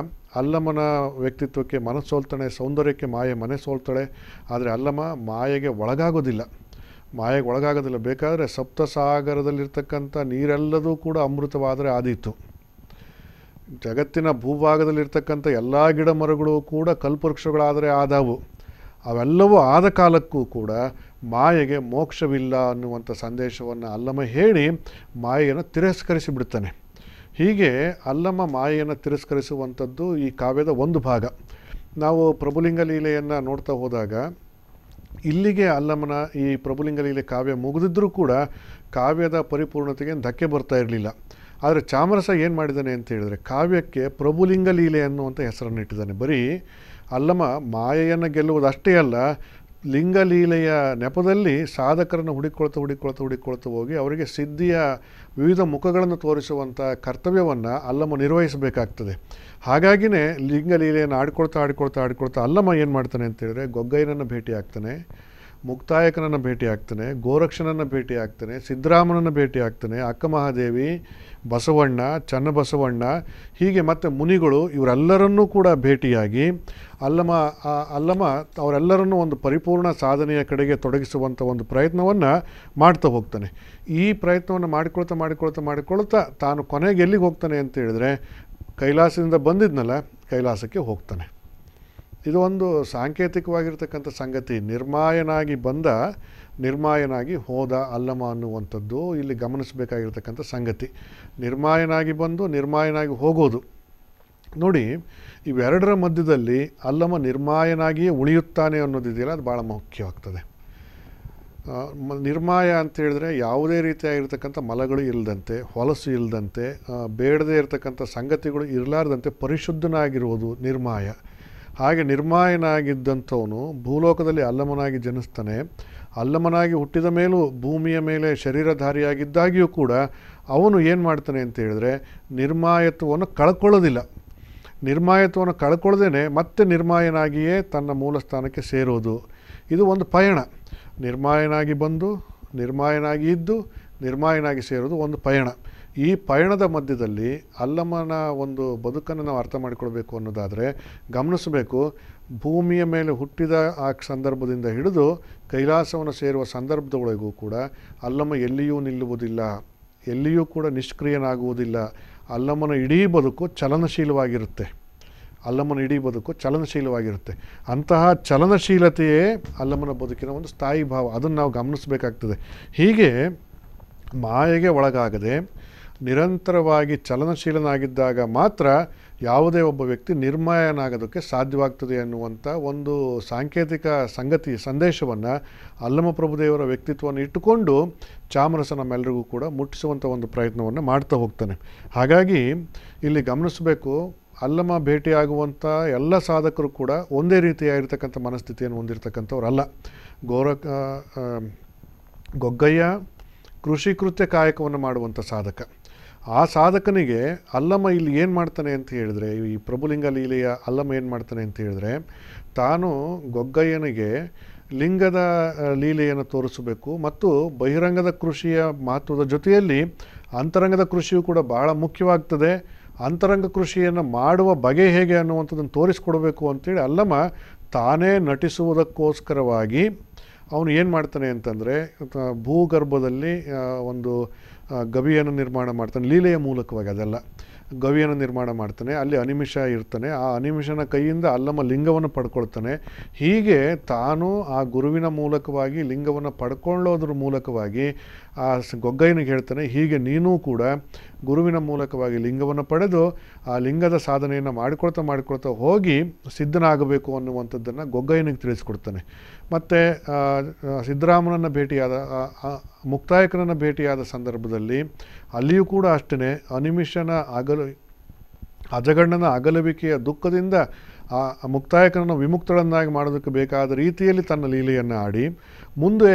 S6: ಅಲ್ಲಮ್ಮನ ವ್ಯಕ್ತಿತ್ವಕ್ಕೆ ಮನಸ್ಸೋಲ್ತಾಳೆ ಸೌಂದರ್ಯಕ್ಕೆ ಮಾಯೆ ಮನೆ ಸೋಲ್ತಾಳೆ ಆದರೆ ಅಲ್ಲಮ್ಮ ಮಾಯೆಗೆ ಒಳಗಾಗೋದಿಲ್ಲ ಮಾಯೆಗೆ ಒಳಗಾಗೋದಿಲ್ಲ ಬೇಕಾದರೆ ಸಪ್ತಸಾಗರದಲ್ಲಿರ್ತಕ್ಕಂಥ ನೀರೆಲ್ಲದೂ ಕೂಡ ಅಮೃತವಾದರೆ ಆದೀತು ಜಗತ್ತಿನ ಭೂಭಾಗದಲ್ಲಿರ್ತಕ್ಕಂಥ ಎಲ್ಲ ಗಿಡ ಮರಗಳು ಕೂಡ ಕಲ್ಪವೃಕ್ಷಗಳಾದರೆ ಆದವು ಅವೆಲ್ಲವೂ ಆದ ಕಾಲಕ್ಕೂ ಕೂಡ ಮಾಯೆಗೆ ಮೋಕ್ಷವಿಲ್ಲ ಅನ್ನುವಂಥ ಸಂದೇಶವನ್ನು ಅಲ್ಲಮ್ಮ ಹೇಳಿ ಮಾಯೆಯನ್ನು ತಿರಸ್ಕರಿಸಿ ಬಿಡ್ತಾನೆ ಹೀಗೆ ಅಲ್ಲಮ್ಮ ಮಾಯೆಯನ್ನು ತಿರಸ್ಕರಿಸುವಂಥದ್ದು ಈ ಕಾವ್ಯದ ಒಂದು ಭಾಗ ನಾವು ಪ್ರಭುಲಿಂಗ ಲೀಲೆಯನ್ನು ನೋಡ್ತಾ ಹೋದಾಗ ಇಲ್ಲಿಗೆ ಅಲ್ಲಮ್ಮನ ಈ ಪ್ರಭುಲಿಂಗಲೀಲೆ ಕಾವ್ಯ ಮುಗಿದಿದ್ದರೂ ಕೂಡ ಕಾವ್ಯದ ಪರಿಪೂರ್ಣತೆಗೆ ಧಕ್ಕೆ ಬರ್ತಾ ಇರಲಿಲ್ಲ ಆದರೆ ಚಾಮರಸ ಏನು ಮಾಡಿದ್ದಾನೆ ಅಂತ ಹೇಳಿದರೆ ಕಾವ್ಯಕ್ಕೆ ಪ್ರಭುಲಿಂಗಲೀಲೆ ಅನ್ನುವಂಥ ಹೆಸರನ್ನು ಇಟ್ಟಿದ್ದಾನೆ ಬರೀ ಅಲ್ಲಮ್ಮ ಮಾಯೆಯನ್ನು ಗೆಲ್ಲುವುದಷ್ಟೇ ಅಲ್ಲ ಲಿಂಗಲೀಲೆಯ ನೆಪದಲ್ಲಿ ಸಾಧಕರನ್ನು ಹುಡುಕೊಳ್ತಾ ಹುಡುಕೊಳ್ತಾ ಹುಡುಕೊಳ್ತಾ ಹೋಗಿ ಅವರಿಗೆ ಸಿದ್ಧಿಯ ವಿವಿಧ ಮುಖಗಳನ್ನು ತೋರಿಸುವಂಥ ಕರ್ತವ್ಯವನ್ನು ಅಲ್ಲಮ್ಮ ನಿರ್ವಹಿಸಬೇಕಾಗ್ತದೆ ಹಾಗಾಗಿನೇ ಲಿಂಗಲೀಲೆಯನ್ನು ಆಡ್ಕೊಳ್ತಾ ಆಡ್ಕೊಳ್ತಾ ಆಡ್ಕೊಳ್ತಾ ಅಲ್ಲಮ್ಮ ಏನು ಮಾಡ್ತಾನೆ ಅಂತೇಳಿದ್ರೆ ಗೊಗ್ಗೈನನ್ನು ಭೇಟಿ ಆಗ್ತಾನೆ ಮುಕ್ತಾಯಕನನ್ನು ಭೇಟಿ ಆಗ್ತಾನೆ ಗೋರಕ್ಷಣನ ಭೇಟಿ ಆಗ್ತಾನೆ ಸಿದ್ದರಾಮನನ್ನು ಭೇಟಿ ಆಗ್ತಾನೆ ಅಕ್ಕಮಹಾದೇವಿ ಬಸವಣ್ಣ ಚನ್ನಬಸವಣ್ಣ ಹೀಗೆ ಮತ್ತು ಮುನಿಗಳು ಇವರೆಲ್ಲರನ್ನೂ ಕೂಡ ಭೇಟಿಯಾಗಿ ಅಲ್ಲಮ ಅಲ್ಲಮ ಅವರೆಲ್ಲರನ್ನೂ ಒಂದು ಪರಿಪೂರ್ಣ ಸಾಧನೆಯ ಕಡೆಗೆ ತೊಡಗಿಸುವಂಥ ಒಂದು ಪ್ರಯತ್ನವನ್ನು ಮಾಡ್ತಾ ಹೋಗ್ತಾನೆ ಈ ಪ್ರಯತ್ನವನ್ನು ಮಾಡಿಕೊಳ್ತಾ ಮಾಡಿಕೊಳ್ತಾ ಮಾಡಿಕೊಳ್ತಾ ತಾನು ಕೊನೆಗೆ ಎಲ್ಲಿಗೆ ಹೋಗ್ತಾನೆ ಅಂತ ಹೇಳಿದ್ರೆ ಕೈಲಾಸದಿಂದ ಬಂದಿದ್ನಲ್ಲ ಕೈಲಾಸಕ್ಕೆ ಹೋಗ್ತಾನೆ ಇದೊಂದು ಸಾಂಕೇತಿಕವಾಗಿರ್ತಕ್ಕಂಥ ಸಂಗತಿ ನಿರ್ಮಾಯನಾಗಿ ಬಂದ ನಿರ್ಮಾಯನಾಗಿ ಹೋದ ಅಲ್ಲಮ ಅನ್ನುವಂಥದ್ದು ಇಲ್ಲಿ ಗಮನಿಸಬೇಕಾಗಿರ್ತಕ್ಕಂಥ ಸಂಗತಿ ನಿರ್ಮಾಯನಾಗಿ ಬಂದು ನಿರ್ಮಾಯನಾಗಿ ಹೋಗೋದು ನೋಡಿ ಇವೆರಡರ ಮಧ್ಯದಲ್ಲಿ ಅಲ್ಲಮ ನಿರ್ಮಾಯನಾಗಿಯೇ ಉಳಿಯುತ್ತಾನೆ ಅನ್ನೋದಿದೆಯಲ್ಲ ಅದು ಭಾಳ ಮುಖ್ಯವಾಗ್ತದೆ ನಿರ್ಮಾಯ ಅಂತ ಹೇಳಿದ್ರೆ ಯಾವುದೇ ರೀತಿಯಾಗಿರ್ತಕ್ಕಂಥ ಮಲಗಳು ಇಲ್ಲದಂತೆ ಹೊಲಸು ಇಲ್ಲದಂತೆ ಬೇಡದೇ ಇರತಕ್ಕಂಥ ಸಂಗತಿಗಳು ಇರಲಾರ್ದಂತೆ ಪರಿಶುದ್ಧನಾಗಿರುವುದು ನಿರ್ಮಾಯ ಹಾಗೆ ನಿರ್ಮಾಯನಾಗಿದ್ದಂಥವನು ಭೂಲೋಕದಲ್ಲಿ ಅಲ್ಲಮನಾಗಿ ಜನಿಸ್ತಾನೆ ಅಲ್ಲಮನಾಗಿ ಹುಟ್ಟಿದ ಮೇಲೂ ಭೂಮಿಯ ಮೇಲೆ ಶರೀರಧಾರಿಯಾಗಿದ್ದಾಗಿಯೂ ಕೂಡ ಅವನು ಏನು ಮಾಡ್ತಾನೆ ಅಂತ ಹೇಳಿದ್ರೆ ನಿರ್ಮಾಯತ್ವವನ್ನು ಕಳ್ಕೊಳ್ಳೋದಿಲ್ಲ ನಿರ್ಮಾಯತ್ವವನ್ನು ಕಳ್ಕೊಳ್ಳ್ದೇ ಮತ್ತೆ ನಿರ್ಮಾಯನಾಗಿಯೇ ತನ್ನ ಮೂಲ ಸ್ಥಾನಕ್ಕೆ ಸೇರೋದು ಇದು ಒಂದು ಪಯಣ ನಿರ್ಮಾಯನಾಗಿ ಬಂದು ನಿರ್ಮಾಯನಾಗಿ ಇದ್ದು ನಿರ್ಮಾಯನಾಗಿ ಸೇರೋದು ಒಂದು ಪಯಣ ಈ ಪಯಣದ ಮಧ್ಯದಲ್ಲಿ ಅಲ್ಲಮ್ಮನ ಒಂದು ಬದುಕನ್ನು ನಾವು ಅರ್ಥ ಮಾಡಿಕೊಳ್ಬೇಕು ಅನ್ನೋದಾದರೆ ಗಮನಿಸಬೇಕು ಭೂಮಿಯ ಮೇಲೆ ಹುಟ್ಟಿದ ಆ ಸಂದರ್ಭದಿಂದ ಹಿಡಿದು ಕೈಲಾಸವನ್ನು ಸೇರುವ ಸಂದರ್ಭದೊಳಗೂ ಕೂಡ ಅಲ್ಲಮ್ಮ ಎಲ್ಲಿಯೂ ನಿಲ್ಲುವುದಿಲ್ಲ ಎಲ್ಲಿಯೂ ಕೂಡ ನಿಷ್ಕ್ರಿಯನಾಗುವುದಿಲ್ಲ ಅಲ್ಲಮ್ಮನ ಇಡೀ ಬದುಕು ಚಲನಶೀಲವಾಗಿರುತ್ತೆ ಅಲ್ಲಮ್ಮನ ಇಡೀ ಬದುಕು ಚಲನಶೀಲವಾಗಿರುತ್ತೆ ಅಂತಹ ಚಲನಶೀಲತೆಯೇ ಅಲ್ಲಮ್ಮನ ಬದುಕಿನ ಒಂದು ಸ್ಥಾಯಿ ಭಾವ ಅದನ್ನು ನಾವು ಗಮನಿಸಬೇಕಾಗ್ತದೆ ಹೀಗೆ ಮಾಯೆಗೆ ಒಳಗಾಗದೆ ನಿರಂತರವಾಗಿ ಚಲನಶೀಲನಾಗಿದ್ದಾಗ ಮಾತ್ರ ಯಾವುದೇ ಒಬ್ಬ ವ್ಯಕ್ತಿ ನಿರ್ಮಾಯನಾಗೋದಕ್ಕೆ ಸಾಧ್ಯವಾಗ್ತದೆ ಅನ್ನುವಂಥ ಒಂದು ಸಾಂಕೇತಿಕ ಸಂಗತಿ ಸಂದೇಶವನ್ನು ಅಲ್ಲಮ ಪ್ರಭುದೇವರ ವ್ಯಕ್ತಿತ್ವವನ್ನು ಇಟ್ಟುಕೊಂಡು ಚಾಮರಸ ನಮ್ಮೆಲ್ಲರಿಗೂ ಕೂಡ ಮುಟ್ಟಿಸುವಂಥ ಒಂದು ಪ್ರಯತ್ನವನ್ನು ಮಾಡ್ತಾ ಹೋಗ್ತಾನೆ ಹಾಗಾಗಿ ಇಲ್ಲಿ ಗಮನಿಸಬೇಕು ಅಲ್ಲಮ ಭೇಟಿಯಾಗುವಂಥ ಎಲ್ಲ ಸಾಧಕರು ಕೂಡ ಒಂದೇ ರೀತಿಯಾಗಿರ್ತಕ್ಕಂಥ ಮನಸ್ಥಿತಿಯನ್ನು ಅಲ್ಲ ಗೋರಕ ಗೊಗ್ಗಯ್ಯ ಕೃಷಿ ಕೃತ್ಯ ಕಾಯಕವನ್ನು ಮಾಡುವಂಥ ಸಾಧಕ ಆ ಸಾಧಕನಿಗೆ ಅಲ್ಲಮ್ಮ ಇಲ್ಲಿ ಏನು ಮಾಡ್ತಾನೆ ಅಂತ ಹೇಳಿದ್ರೆ ಈ ಪ್ರಭುಲಿಂಗ ಲೀಲೆಯ ಅಲ್ಲಮ್ಮ ಏನು ಮಾಡ್ತಾನೆ ಅಂತ ಹೇಳಿದ್ರೆ ತಾನು ಗೊಗ್ಗಯ್ಯನಿಗೆ ಲಿಂಗದ ಲೀಲೆಯನ್ನು ತೋರಿಸಬೇಕು ಮತ್ತು ಬಹಿರಂಗದ ಕೃಷಿಯ ಮಹತ್ವದ ಜೊತೆಯಲ್ಲಿ ಅಂತರಂಗದ ಕೃಷಿಯು ಕೂಡ ಬಹಳ ಮುಖ್ಯವಾಗ್ತದೆ ಅಂತರಂಗ ಕೃಷಿಯನ್ನು ಮಾಡುವ ಬಗೆ ಹೇಗೆ ಅನ್ನುವಂಥದ್ದನ್ನು ತೋರಿಸ್ಕೊಡಬೇಕು ಅಂತೇಳಿ ಅಲ್ಲಮ್ಮ ತಾನೇ ನಟಿಸುವುದಕ್ಕೋಸ್ಕರವಾಗಿ ಅವನು ಏನು ಮಾಡ್ತಾನೆ ಅಂತಂದರೆ ಭೂಗರ್ಭದಲ್ಲಿ ಒಂದು ಗವಿಯನ್ನು ನಿರ್ಮಾಣ ಮಾಡ್ತಾನೆ ಲೀಲೆಯ ಮೂಲಕವಾಗಿ ಅದೆಲ್ಲ ಗವಿಯನ್ನು ನಿರ್ಮಾಣ ಮಾಡ್ತಾನೆ ಅಲ್ಲಿ ಅನಿಮಿಷ ಇರ್ತಾನೆ ಆ ಅನಿಮಿಷನ ಕೈಯಿಂದ ಅಲ್ಲಮ್ಮ ಲಿಂಗವನ್ನು ಪಡ್ಕೊಳ್ತಾನೆ ಹೀಗೆ ತಾನು ಆ ಗುರುವಿನ ಮೂಲಕವಾಗಿ ಲಿಂಗವನ್ನು ಪಡ್ಕೊಳ್ಳೋದ್ರ ಮೂಲಕವಾಗಿ ಆ ಗೊಗ್ಗಯ್ಯನಿಗೆ ಹೇಳ್ತಾನೆ ಹೀಗೆ ನೀನೂ ಕೂಡ ಗುರುವಿನ ಮೂಲಕವಾಗಿ ಲಿಂಗವನ್ನು ಪಡೆದು ಆ ಲಿಂಗದ ಸಾಧನೆಯನ್ನು ಮಾಡಿಕೊಳ್ತಾ ಮಾಡಿಕೊಳ್ತಾ ಹೋಗಿ ಸಿದ್ಧನಾಗಬೇಕು ಅನ್ನುವಂಥದ್ದನ್ನು ಗೊಗ್ಗಯ್ಯನಿಗೆ ತಿಳಿಸ್ಕೊಡ್ತಾನೆ ಮತ್ತು ಸಿದ್ದರಾಮನನ್ನು ಭೇಟಿಯಾದ ಮುಕ್ತಾಯಕನನ್ನು ಭೇಟಿಯಾದ ಸಂದರ್ಭದಲ್ಲಿ ಅಲ್ಲಿಯೂ ಕೂಡ ಅಷ್ಟೇ ಅನಿಮಿಷನ ಆಗಲು ಅಜಗಣ್ಣನ ಅಗಲುವಿಕೆಯ ದುಃಖದಿಂದ ಆ ಮುಕ್ತಾಯಕನನ್ನು ವಿಮುಕ್ತಳನ್ನಾಗಿ ಮಾಡೋದಕ್ಕೆ ಬೇಕಾದ ರೀತಿಯಲ್ಲಿ ತನ್ನ ಲೀಲೆಯನ್ನು ಆಡಿ ಮುಂದೆ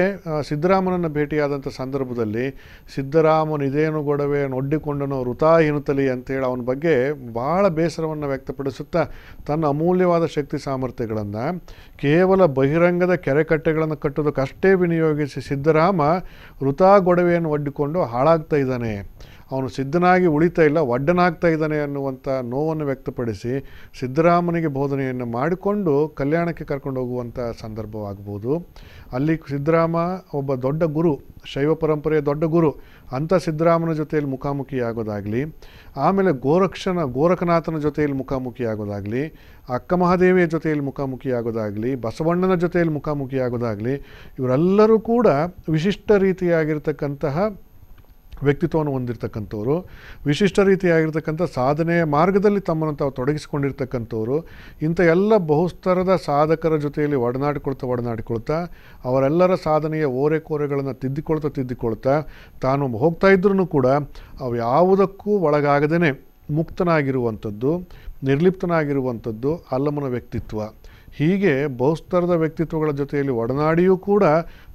S6: ಸಿದ್ದರಾಮನನ್ನು ಭೇಟಿಯಾದಂಥ ಸಂದರ್ಭದಲ್ಲಿ ಸಿದ್ದರಾಮನ ಇದೇನು ಗೊಡವೆ ಒಡ್ಡಿಕೊಂಡನು ವೃಥಾ ಹಿನುತಲಿ ಅಂತೇಳಿ ಅವನ ಬಗ್ಗೆ ಭಾಳ ಬೇಸರವನ್ನು ವ್ಯಕ್ತಪಡಿಸುತ್ತಾ ತನ್ನ ಅಮೂಲ್ಯವಾದ ಶಕ್ತಿ ಸಾಮರ್ಥ್ಯಗಳನ್ನು ಕೇವಲ ಬಹಿರಂಗದ ಕೆರೆಕಟ್ಟೆಗಳನ್ನು ಕಟ್ಟೋದಕ್ಕಷ್ಟೇ ವಿನಿಯೋಗಿಸಿ ಸಿದ್ದರಾಮ ವೃತ ಗೊಡವೆಯನ್ನು ಒಡ್ಡಿಕೊಂಡು ಹಾಳಾಗ್ತಾ ಇದ್ದಾನೆ ಅವನು ಸಿದ್ಧನಾಗಿ ಉಳಿತಾ ಇಲ್ಲ ಒಡ್ಡನಾಗ್ತಾ ಇದ್ದಾನೆ ಅನ್ನುವಂಥ ನೋವನ್ನು ವ್ಯಕ್ತಪಡಿಸಿ ಸಿದ್ದರಾಮನಿಗೆ ಬೋಧನೆಯನ್ನು ಮಾಡಿಕೊಂಡು ಕಲ್ಯಾಣಕ್ಕೆ ಕರ್ಕೊಂಡು ಹೋಗುವಂಥ ಸಂದರ್ಭವಾಗ್ಬೋದು ಅಲ್ಲಿ ಸಿದ್ದರಾಮ ಒಬ್ಬ ದೊಡ್ಡ ಗುರು ಶೈವ ಪರಂಪರೆಯ ದೊಡ್ಡ ಗುರು ಅಂಥ ಸಿದ್ದರಾಮನ ಜೊತೆಯಲ್ಲಿ ಮುಖಾಮುಖಿಯಾಗೋದಾಗಲಿ ಆಮೇಲೆ ಗೋರಕ್ಷನ ಗೋರಖನಾಥನ ಜೊತೆಯಲ್ಲಿ ಮುಖಾಮುಖಿಯಾಗೋದಾಗಲಿ ಅಕ್ಕ ಮಹಾದೇವಿಯ ಜೊತೆಯಲ್ಲಿ ಮುಖಾಮುಖಿಯಾಗೋದಾಗಲಿ ಬಸವಣ್ಣನ ಜೊತೆಯಲ್ಲಿ ಮುಖಾಮುಖಿಯಾಗೋದಾಗಲಿ ಇವರೆಲ್ಲರೂ ಕೂಡ ವಿಶಿಷ್ಟ ರೀತಿಯಾಗಿರ್ತಕ್ಕಂತಹ ವ್ಯಕ್ತಿತ್ವವನ್ನು ಹೊಂದಿರತಕ್ಕಂಥವ್ರು ವಿಶಿಷ್ಟ ರೀತಿಯಾಗಿರ್ತಕ್ಕಂಥ ಸಾಧನೆಯ ಮಾರ್ಗದಲ್ಲಿ ತಮ್ಮನ್ನು ತಾವು ತೊಡಗಿಸಿಕೊಂಡಿರ್ತಕ್ಕಂಥವ್ರು ಇಂಥ ಎಲ್ಲ ಬಹುಸ್ತರದ ಸಾಧಕರ ಜೊತೆಯಲ್ಲಿ ಒಡನಾಡಿಕೊಳ್ತಾ ಒಡನಾಡಿಕೊಳ್ತಾ ಅವರೆಲ್ಲರ ಸಾಧನೆಯ ಓರೆಕೋರೆಗಳನ್ನು ತಿದ್ದಿಕೊಳ್ತಾ ತಿದ್ದಿಕೊಳ್ತಾ ತಾನು ಹೋಗ್ತಾ ಇದ್ರೂ ಕೂಡ ಅವು ಯಾವುದಕ್ಕೂ ಒಳಗಾಗದೇ ಮುಕ್ತನಾಗಿರುವಂಥದ್ದು ನಿರ್ಲಿಪ್ತನಾಗಿರುವಂಥದ್ದು ಅಲ್ಲಮನ ವ್ಯಕ್ತಿತ್ವ ಹೀಗೆ ಬಹುಸ್ತರದ ವ್ಯಕ್ತಿತ್ವಗಳ ಜೊತೆಯಲ್ಲಿ ಒಡನಾಡಿಯೂ ಕೂಡ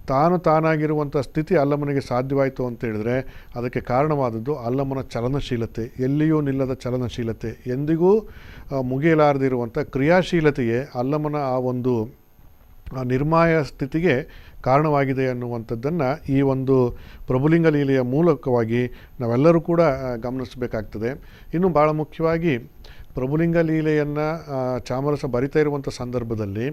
S6: ತಾನು ತಾನಾಗಿರುವಂಥ ಸ್ಥಿತಿ ಅಲ್ಲಮ್ಮನಿಗೆ ಸಾಧ್ಯವಾಯಿತು ಅಂತ ಹೇಳಿದ್ರೆ ಅದಕ್ಕೆ ಕಾರಣವಾದದ್ದು ಅಲ್ಲಮ್ಮನ ಚಲನಶೀಲತೆ ಎಲ್ಲಿಯೂ ನಿಲ್ಲದ ಚಲನಶೀಲತೆ ಎಂದಿಗೂ ಮುಗಿಯಲಾರದಿರುವಂಥ ಕ್ರಿಯಾಶೀಲತೆಯೇ ಅಲ್ಲಮ್ಮನ ಆ ಒಂದು ನಿರ್ಮಾಯ ಸ್ಥಿತಿಗೆ ಕಾರಣವಾಗಿದೆ ಅನ್ನುವಂಥದ್ದನ್ನು ಈ ಒಂದು ಪ್ರಭುಲಿಂಗ ಲೀಲೆಯ ಮೂಲಕವಾಗಿ ನಾವೆಲ್ಲರೂ ಕೂಡ ಗಮನಿಸಬೇಕಾಗ್ತದೆ ಇನ್ನು ಭಾಳ ಮುಖ್ಯವಾಗಿ ಪ್ರಭುಲಿಂಗ ಲೀಲೆಯನ್ನು ಚಾಮರಸ ಬರಿತಾ ಇರುವಂಥ ಸಂದರ್ಭದಲ್ಲಿ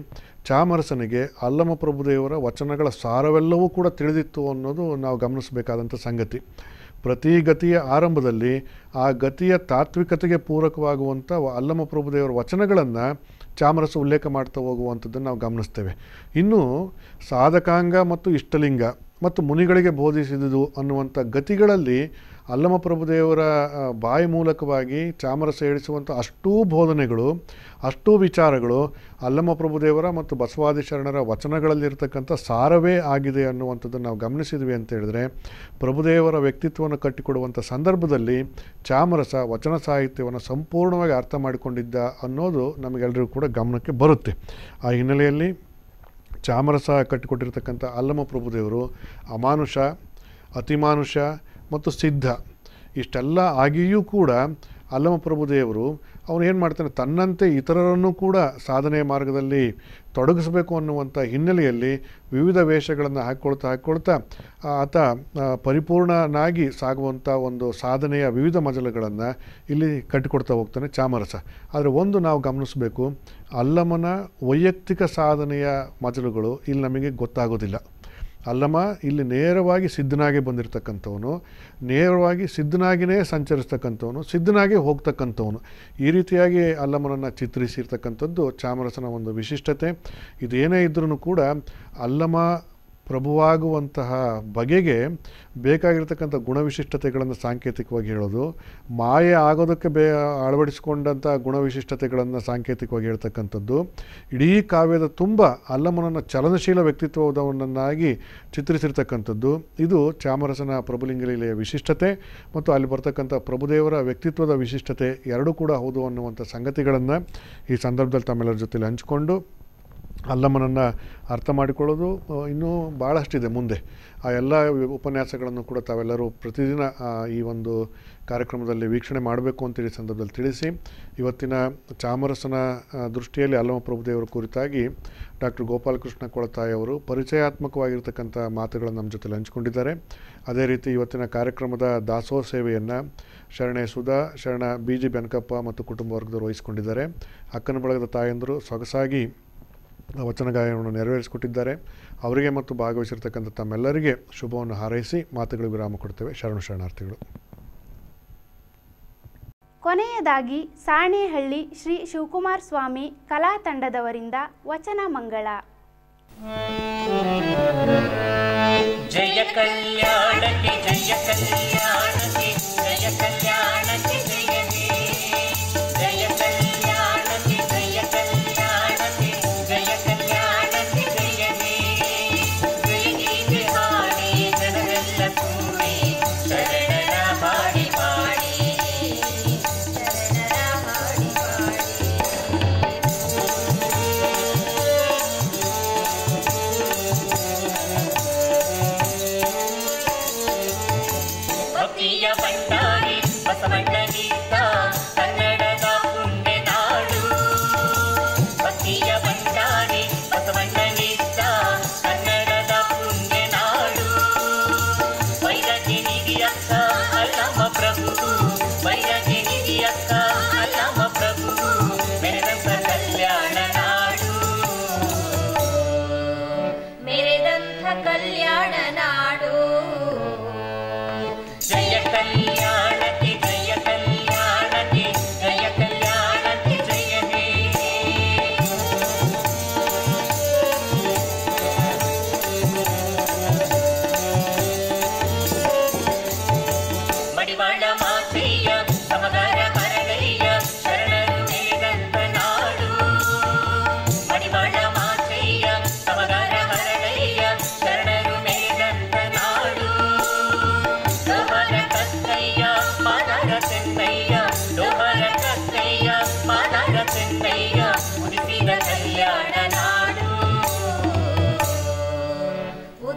S6: ಚಾಮರಸನಿಗೆ ಅಲ್ಲಮ ಪ್ರಭುದೇವರ ವಚನಗಳ ಸಾರವೆಲ್ಲವೂ ಕೂಡ ತಿಳಿದಿತ್ತು ಅನ್ನೋದು ನಾವು ಗಮನಿಸಬೇಕಾದಂಥ ಸಂಗತಿ ಪ್ರತಿ ಗತಿಯ ಆರಂಭದಲ್ಲಿ ಆ ಗತಿಯ ತಾತ್ವಿಕತೆಗೆ ಪೂರಕವಾಗುವಂಥ ಅಲ್ಲಮ ಪ್ರಭುದೇವರ ವಚನಗಳನ್ನು ಚಾಮರಸ ಉಲ್ಲೇಖ ಮಾಡ್ತಾ ಹೋಗುವಂಥದ್ದನ್ನು ನಾವು ಗಮನಿಸ್ತೇವೆ ಇನ್ನು ಸಾಧಕಾಂಗ ಮತ್ತು ಇಷ್ಟಲಿಂಗ ಮತ್ತು ಮುನಿಗಳಿಗೆ ಬೋಧಿಸಿದುದು ಅನ್ನುವಂಥ ಗತಿಗಳಲ್ಲಿ ಅಲ್ಲಮ ಪ್ರಭುದೇವರ ಬಾಯಿ ಮೂಲಕವಾಗಿ ಚಾಮರಸ ಏಳಿಸುವಂಥ ಅಷ್ಟೂ ಬೋಧನೆಗಳು ಅಷ್ಟೂ ವಿಚಾರಗಳು ಅಲ್ಲಮ ಪ್ರಭುದೇವರ ಮತ್ತು ಬಸವಾದಿ ಶರಣರ ವಚನಗಳಲ್ಲಿರ್ತಕ್ಕಂಥ ಸಾರವೇ ಆಗಿದೆ ಅನ್ನುವಂಥದ್ದನ್ನು ನಾವು ಗಮನಿಸಿದ್ವಿ ಅಂತ ಹೇಳಿದ್ರೆ ಪ್ರಭುದೇವರ ವ್ಯಕ್ತಿತ್ವವನ್ನು ಕಟ್ಟಿಕೊಡುವಂಥ ಸಂದರ್ಭದಲ್ಲಿ ಚಾಮರಸ ವಚನ ಸಾಹಿತ್ಯವನ್ನು ಸಂಪೂರ್ಣವಾಗಿ ಅರ್ಥ ಮಾಡಿಕೊಂಡಿದ್ದ ಅನ್ನೋದು ನಮಗೆಲ್ಲರಿಗೂ ಕೂಡ ಗಮನಕ್ಕೆ ಬರುತ್ತೆ ಆ ಹಿನ್ನೆಲೆಯಲ್ಲಿ ಚಾಮರಸ ಕಟ್ಟಿಕೊಟ್ಟಿರ್ತಕ್ಕಂಥ ಅಲ್ಲಮ ಪ್ರಭುದೇವರು ಅಮಾನುಷ ಅತಿಮಾನುಷ ಮತ್ತು ಸಿದ್ಧ ಇಷ್ಟೆಲ್ಲ ಆಗಿಯೂ ಕೂಡ ಅಲ್ಲಮ ಪ್ರಭುದೇವರು ಅವನು ಏನು ಮಾಡ್ತಾನೆ ತನ್ನಂತೆ ಇತರರನ್ನು ಕೂಡ ಸಾಧನೆಯ ಮಾರ್ಗದಲ್ಲಿ ತೊಡಗಿಸಬೇಕು ಅನ್ನುವಂಥ ಹಿನ್ನೆಲೆಯಲ್ಲಿ ವಿವಿಧ ವೇಷಗಳನ್ನು ಹಾಕ್ಕೊಳ್ತಾ ಹಾಕ್ಕೊಳ್ತಾ ಆತ ಪರಿಪೂರ್ಣನಾಗಿ ಸಾಗುವಂಥ ಒಂದು ಸಾಧನೆಯ ವಿವಿಧ ಮಜಲುಗಳನ್ನು ಇಲ್ಲಿ ಕಟ್ಟಿಕೊಡ್ತಾ ಹೋಗ್ತಾನೆ ಚಾಮರಸ ಆದರೆ ಒಂದು ನಾವು ಗಮನಿಸಬೇಕು ಅಲ್ಲಮನ ವೈಯಕ್ತಿಕ ಸಾಧನೆಯ ಮಜಲುಗಳು ಇಲ್ಲಿ ನಮಗೆ ಗೊತ್ತಾಗೋದಿಲ್ಲ ಅಲ್ಲಮ್ಮ ಇಲ್ಲಿ ನೇರವಾಗಿ ಸಿದ್ಧನಾಗೆ ಬಂದಿರತಕ್ಕಂಥವನು ನೇರವಾಗಿ ಸಿದ್ಧನಾಗಿಯೇ ಸಂಚರಿಸ್ತಕ್ಕಂಥವನು ಸಿದ್ಧನಾಗೆ ಹೋಗ್ತಕ್ಕಂಥವನು ಈ ರೀತಿಯಾಗಿ ಅಲ್ಲಮ್ಮನನ್ನು ಚಿತ್ರಿಸಿರ್ತಕ್ಕಂಥದ್ದು ಚಾಮರಸನ ಒಂದು ವಿಶಿಷ್ಟತೆ ಇದೇನೇ ಇದ್ರೂ ಕೂಡ ಅಲ್ಲಮ ಪ್ರಭುವಾಗುವಂತಹ ಬಗೆಗೆ ಬೇಕಾಗಿರ್ತಕ್ಕಂಥ ಗುಣವಿಶಿಷ್ಟತೆಗಳನ್ನು ಸಾಂಕೇತಿಕವಾಗಿ ಹೇಳೋದು ಮಾಯೆ ಆಗೋದಕ್ಕೆ ಬೇ ಅಳವಡಿಸಿಕೊಂಡಂಥ ಗುಣವಿಶಿಷ್ಟತೆಗಳನ್ನು ಸಾಂಕೇತಿಕವಾಗಿ ಹೇಳ್ತಕ್ಕಂಥದ್ದು ಇಡೀ ಕಾವ್ಯದ ತುಂಬ ಅಲ್ಲಮನನ್ನು ಚಲನಶೀಲ ವ್ಯಕ್ತಿತ್ವದವನನ್ನಾಗಿ ಚಿತ್ರಿಸಿರ್ತಕ್ಕಂಥದ್ದು ಇದು ಚಾಮರಸನ ಪ್ರಭುಲಿಂಗಲೀಲೆಯ ವಿಶಿಷ್ಟತೆ ಮತ್ತು ಅಲ್ಲಿ ಬರ್ತಕ್ಕಂಥ ಪ್ರಭುದೇವರ ವ್ಯಕ್ತಿತ್ವದ ವಿಶಿಷ್ಟತೆ ಎರಡೂ ಕೂಡ ಹೌದು ಅನ್ನುವಂಥ ಸಂಗತಿಗಳನ್ನು ಈ ಸಂದರ್ಭದಲ್ಲಿ ತಮ್ಮೆಲ್ಲರ ಜೊತೆಲಿ ಹಂಚಿಕೊಂಡು ಅಲ್ಲಮ್ಮನನ್ನು ಅರ್ಥ ಮಾಡಿಕೊಳ್ಳೋದು ಇನ್ನೂ ಭಾಳಷ್ಟಿದೆ ಮುಂದೆ ಆ ಎಲ್ಲ ಉಪನ್ಯಾಸಗಳನ್ನು ಕೂಡ ತಾವೆಲ್ಲರೂ ಪ್ರತಿದಿನ ಈ ಒಂದು ಕಾರ್ಯಕ್ರಮದಲ್ಲಿ ವೀಕ್ಷಣೆ ಮಾಡಬೇಕು ಅಂತೇಳಿ ಸಂದರ್ಭದಲ್ಲಿ ತಿಳಿಸಿ ಇವತ್ತಿನ ಚಾಮರಸನ ದೃಷ್ಟಿಯಲ್ಲಿ ಅಲ್ಲಮ ಪ್ರಭುದೇವರ ಕುರಿತಾಗಿ ಡಾಕ್ಟರ್ ಗೋಪಾಲಕೃಷ್ಣ ಅವರು ಪರಿಚಯಾತ್ಮಕವಾಗಿರ್ತಕ್ಕಂಥ ಮಾತುಗಳನ್ನು ನಮ್ಮ ಜೊತೆಲಿ ಹಂಚಿಕೊಂಡಿದ್ದಾರೆ ಅದೇ ರೀತಿ ಇವತ್ತಿನ ಕಾರ್ಯಕ್ರಮದ ದಾಸೋಹ ಸೇವೆಯನ್ನು ಶರಣೆ ಸುಧಾ ಶರಣ ಬಿ ಜಿ ಬೆನಕಪ್ಪ ಮತ್ತು ಕುಟುಂಬ ವರ್ಗದವರು ವಹಿಸಿಕೊಂಡಿದ್ದಾರೆ ಅಕ್ಕನ ಬಳಗದ ತಾಯಂದರು ಸೊಗಸಾಗಿ ವಚನ ಗಾಯನವನ್ನು ನೆರವೇರಿಸಿಕೊಟ್ಟಿದ್ದಾರೆ ಅವರಿಗೆ ಮತ್ತು ಭಾಗವಹಿಸಿರ್ತಕ್ಕಂಥ ತಮ್ಮೆಲ್ಲರಿಗೆ ಶುಭವನ್ನು ಹಾರೈಸಿ ಮಾತುಗಳು ವಿರಾಮ ಕೊಡ್ತೇವೆ ಶರಣು ಶರಣಾರ್ಥಿಗಳು
S1: ಕೊನೆಯದಾಗಿ ಸಾಣೇಹಳ್ಳಿ ಶ್ರೀ ಶಿವಕುಮಾರ್ ಸ್ವಾಮಿ ಕಲಾ ತಂಡದವರಿಂದ ವಚನ ಮಂಗಳ
S3: ಜಯ ಕಲ್ಯಾಣಕ್ಕೆ ಜಯ ಕಲ್ಯಾಣಕ್ಕೆ ಜಯ ಕಲ್ಯಾಣ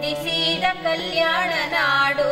S7: ಹುಟ್ಟಿಸಿದ ಕಲ್ಯಾಣ ನಾಡು